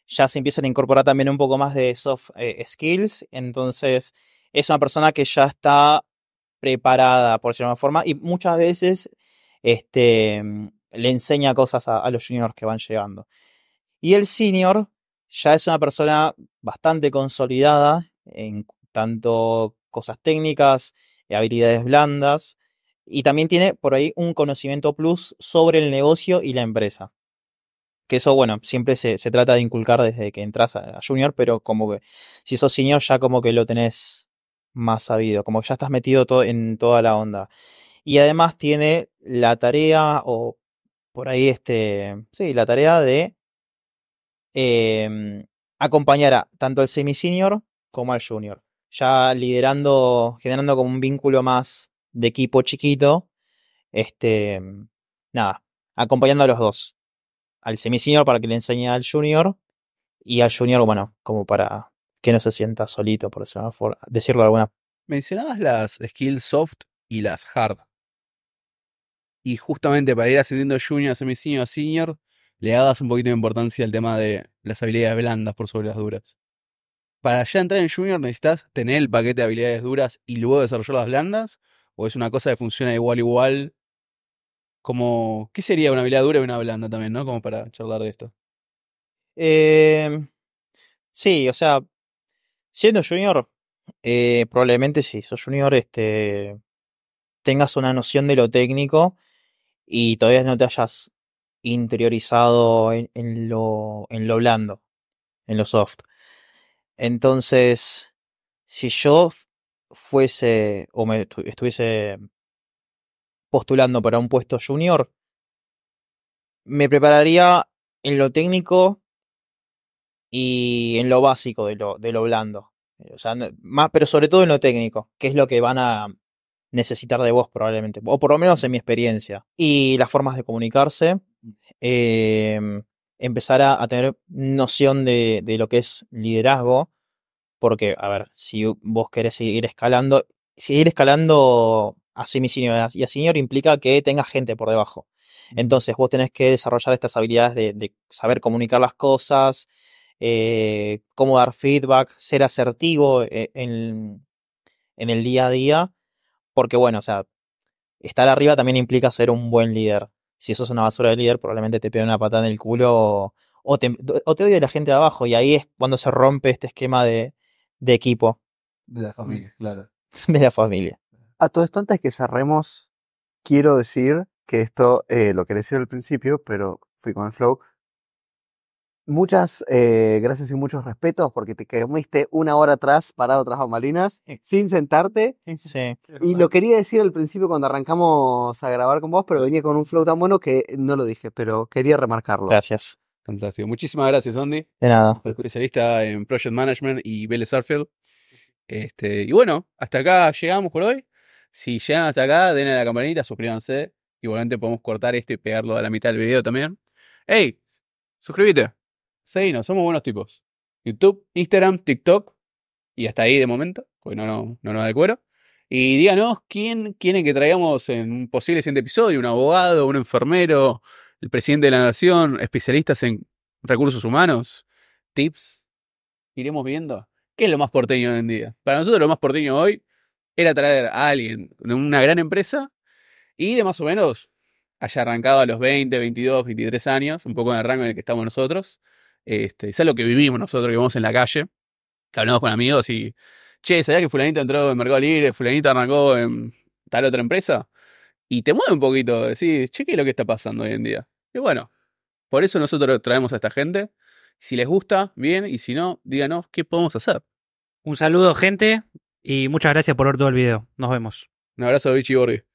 Speaker 5: Ya se empiezan a incorporar también un poco más de soft eh, skills. Entonces, es una persona que ya está preparada, por decirlo de forma, y muchas veces este, le enseña cosas a, los juniors que van llegando. Y el senior ya es una persona bastante consolidada en tanto cosas técnicas, eh, habilidades blandas, y también tiene por ahí un conocimiento plus sobre el negocio y la empresa. Que eso, bueno, siempre se, trata de inculcar desde que entras a, Junior, pero como que si sos senior ya como que lo tenés más sabido, como que ya estás metido todo, en toda la onda. Y además tiene la tarea, o por ahí este, sí, la tarea de em, acompañar a tanto al semi-senior como al junior, ya liderando, generando como un vínculo más de equipo chiquito, este, nada, acompañando a los dos, al semi-senior para que le enseñe al junior y al junior, bueno, como para que no se sienta solito, por decirlo de alguna. Mencionabas las skills
Speaker 1: soft y las hard. Y justamente para ir ascendiendo junior, semi-senior, senior, le hagas un poquito de importancia al tema de las habilidades blandas por sobre las duras. Para ya entrar en junior necesitas tener el paquete de habilidades duras y luego desarrollar las blandas, o es una cosa que funciona igual igual. Como, ¿qué sería una habilidad dura y una blanda también, no? Como para charlar de esto.
Speaker 5: Em, sí, o sea, Siendo junior, eh, probablemente sí, sos junior, este, tengas una noción de lo técnico y todavía no te hayas interiorizado en, lo, en lo blando, en lo soft. Entonces, si yo fuese o me estuviese postulando para un puesto junior, me prepararía en lo técnico y en lo básico de lo, de lo blando. O sea, más, pero sobre todo en lo técnico, que es lo que van a necesitar de vos probablemente, o por lo menos en mi experiencia. Y las formas de comunicarse, em, empezar a, tener noción de, de, lo que es liderazgo, porque, a ver, si vos querés seguir escalando, seguir escalando a semi y a señor implica que tengas gente por debajo. Entonces vos tenés que desarrollar estas habilidades de, de saber comunicar las cosas, eh, cómo dar feedback, ser asertivo eh, en, el día a día, porque bueno, o sea, estar arriba también implica ser un buen líder. Si eso es una basura de líder, probablemente te pega una patada en el culo o, te, o la gente de abajo, y ahí es cuando se rompe este esquema de, equipo. De la mm. familia, claro. de la familia. A todo esto, antes que cerremos,
Speaker 4: quiero decir que esto eh, lo quería decir al principio, pero fui con el flow. Muchas eh, gracias y muchos respetos porque te quemaste una hora atrás, parado tras malinas sin sentarte. Sí. Y lo quería decir al principio cuando arrancamos a grabar con vos, pero venía con un flow tan bueno que no lo dije, pero quería remarcarlo. Gracias. Fantástico. Muchísimas gracias, Andy. De nada. Especialista en Project
Speaker 1: Management y Vélez Arfield. Este, y bueno, hasta acá llegamos por hoy. Si llegan hasta acá, denle a la campanita, suscríbanse. Igualmente podemos cortar esto y pegarlo a la mitad del video también. ¡Ey! Suscríbete no, somos buenos tipos. YouTube, Instagram, TikTok. Y hasta ahí de momento, porque no, no, no nos da el cuero. Y díganos quién quieren que traigamos en un posible siguiente episodio: un abogado, un enfermero, el presidente de la nación, especialistas en recursos humanos, tips. Iremos viendo. ¿Qué es lo más porteño hoy en día? Para nosotros, lo más porteño hoy era traer a alguien de una gran empresa y de más o menos haya arrancado a los 20, 22, 23 años, un poco en el rango en el que estamos nosotros, este, es algo que vivimos nosotros, que vamos en la calle, que hablamos con amigos y, che, ¿sabías que fulanito entró en Mercado Libre, fulanito arrancó en tal otra empresa? Y te mueve un poquito, decís, che, ¿qué es lo que está pasando hoy en día? Y bueno, por eso nosotros traemos a esta gente. Si les gusta, bien, y si no, díganos qué
Speaker 2: podemos hacer. Un saludo, gente, y muchas gracias por ver todo el video. Nos vemos.
Speaker 1: Un abrazo, Vichy Gordy.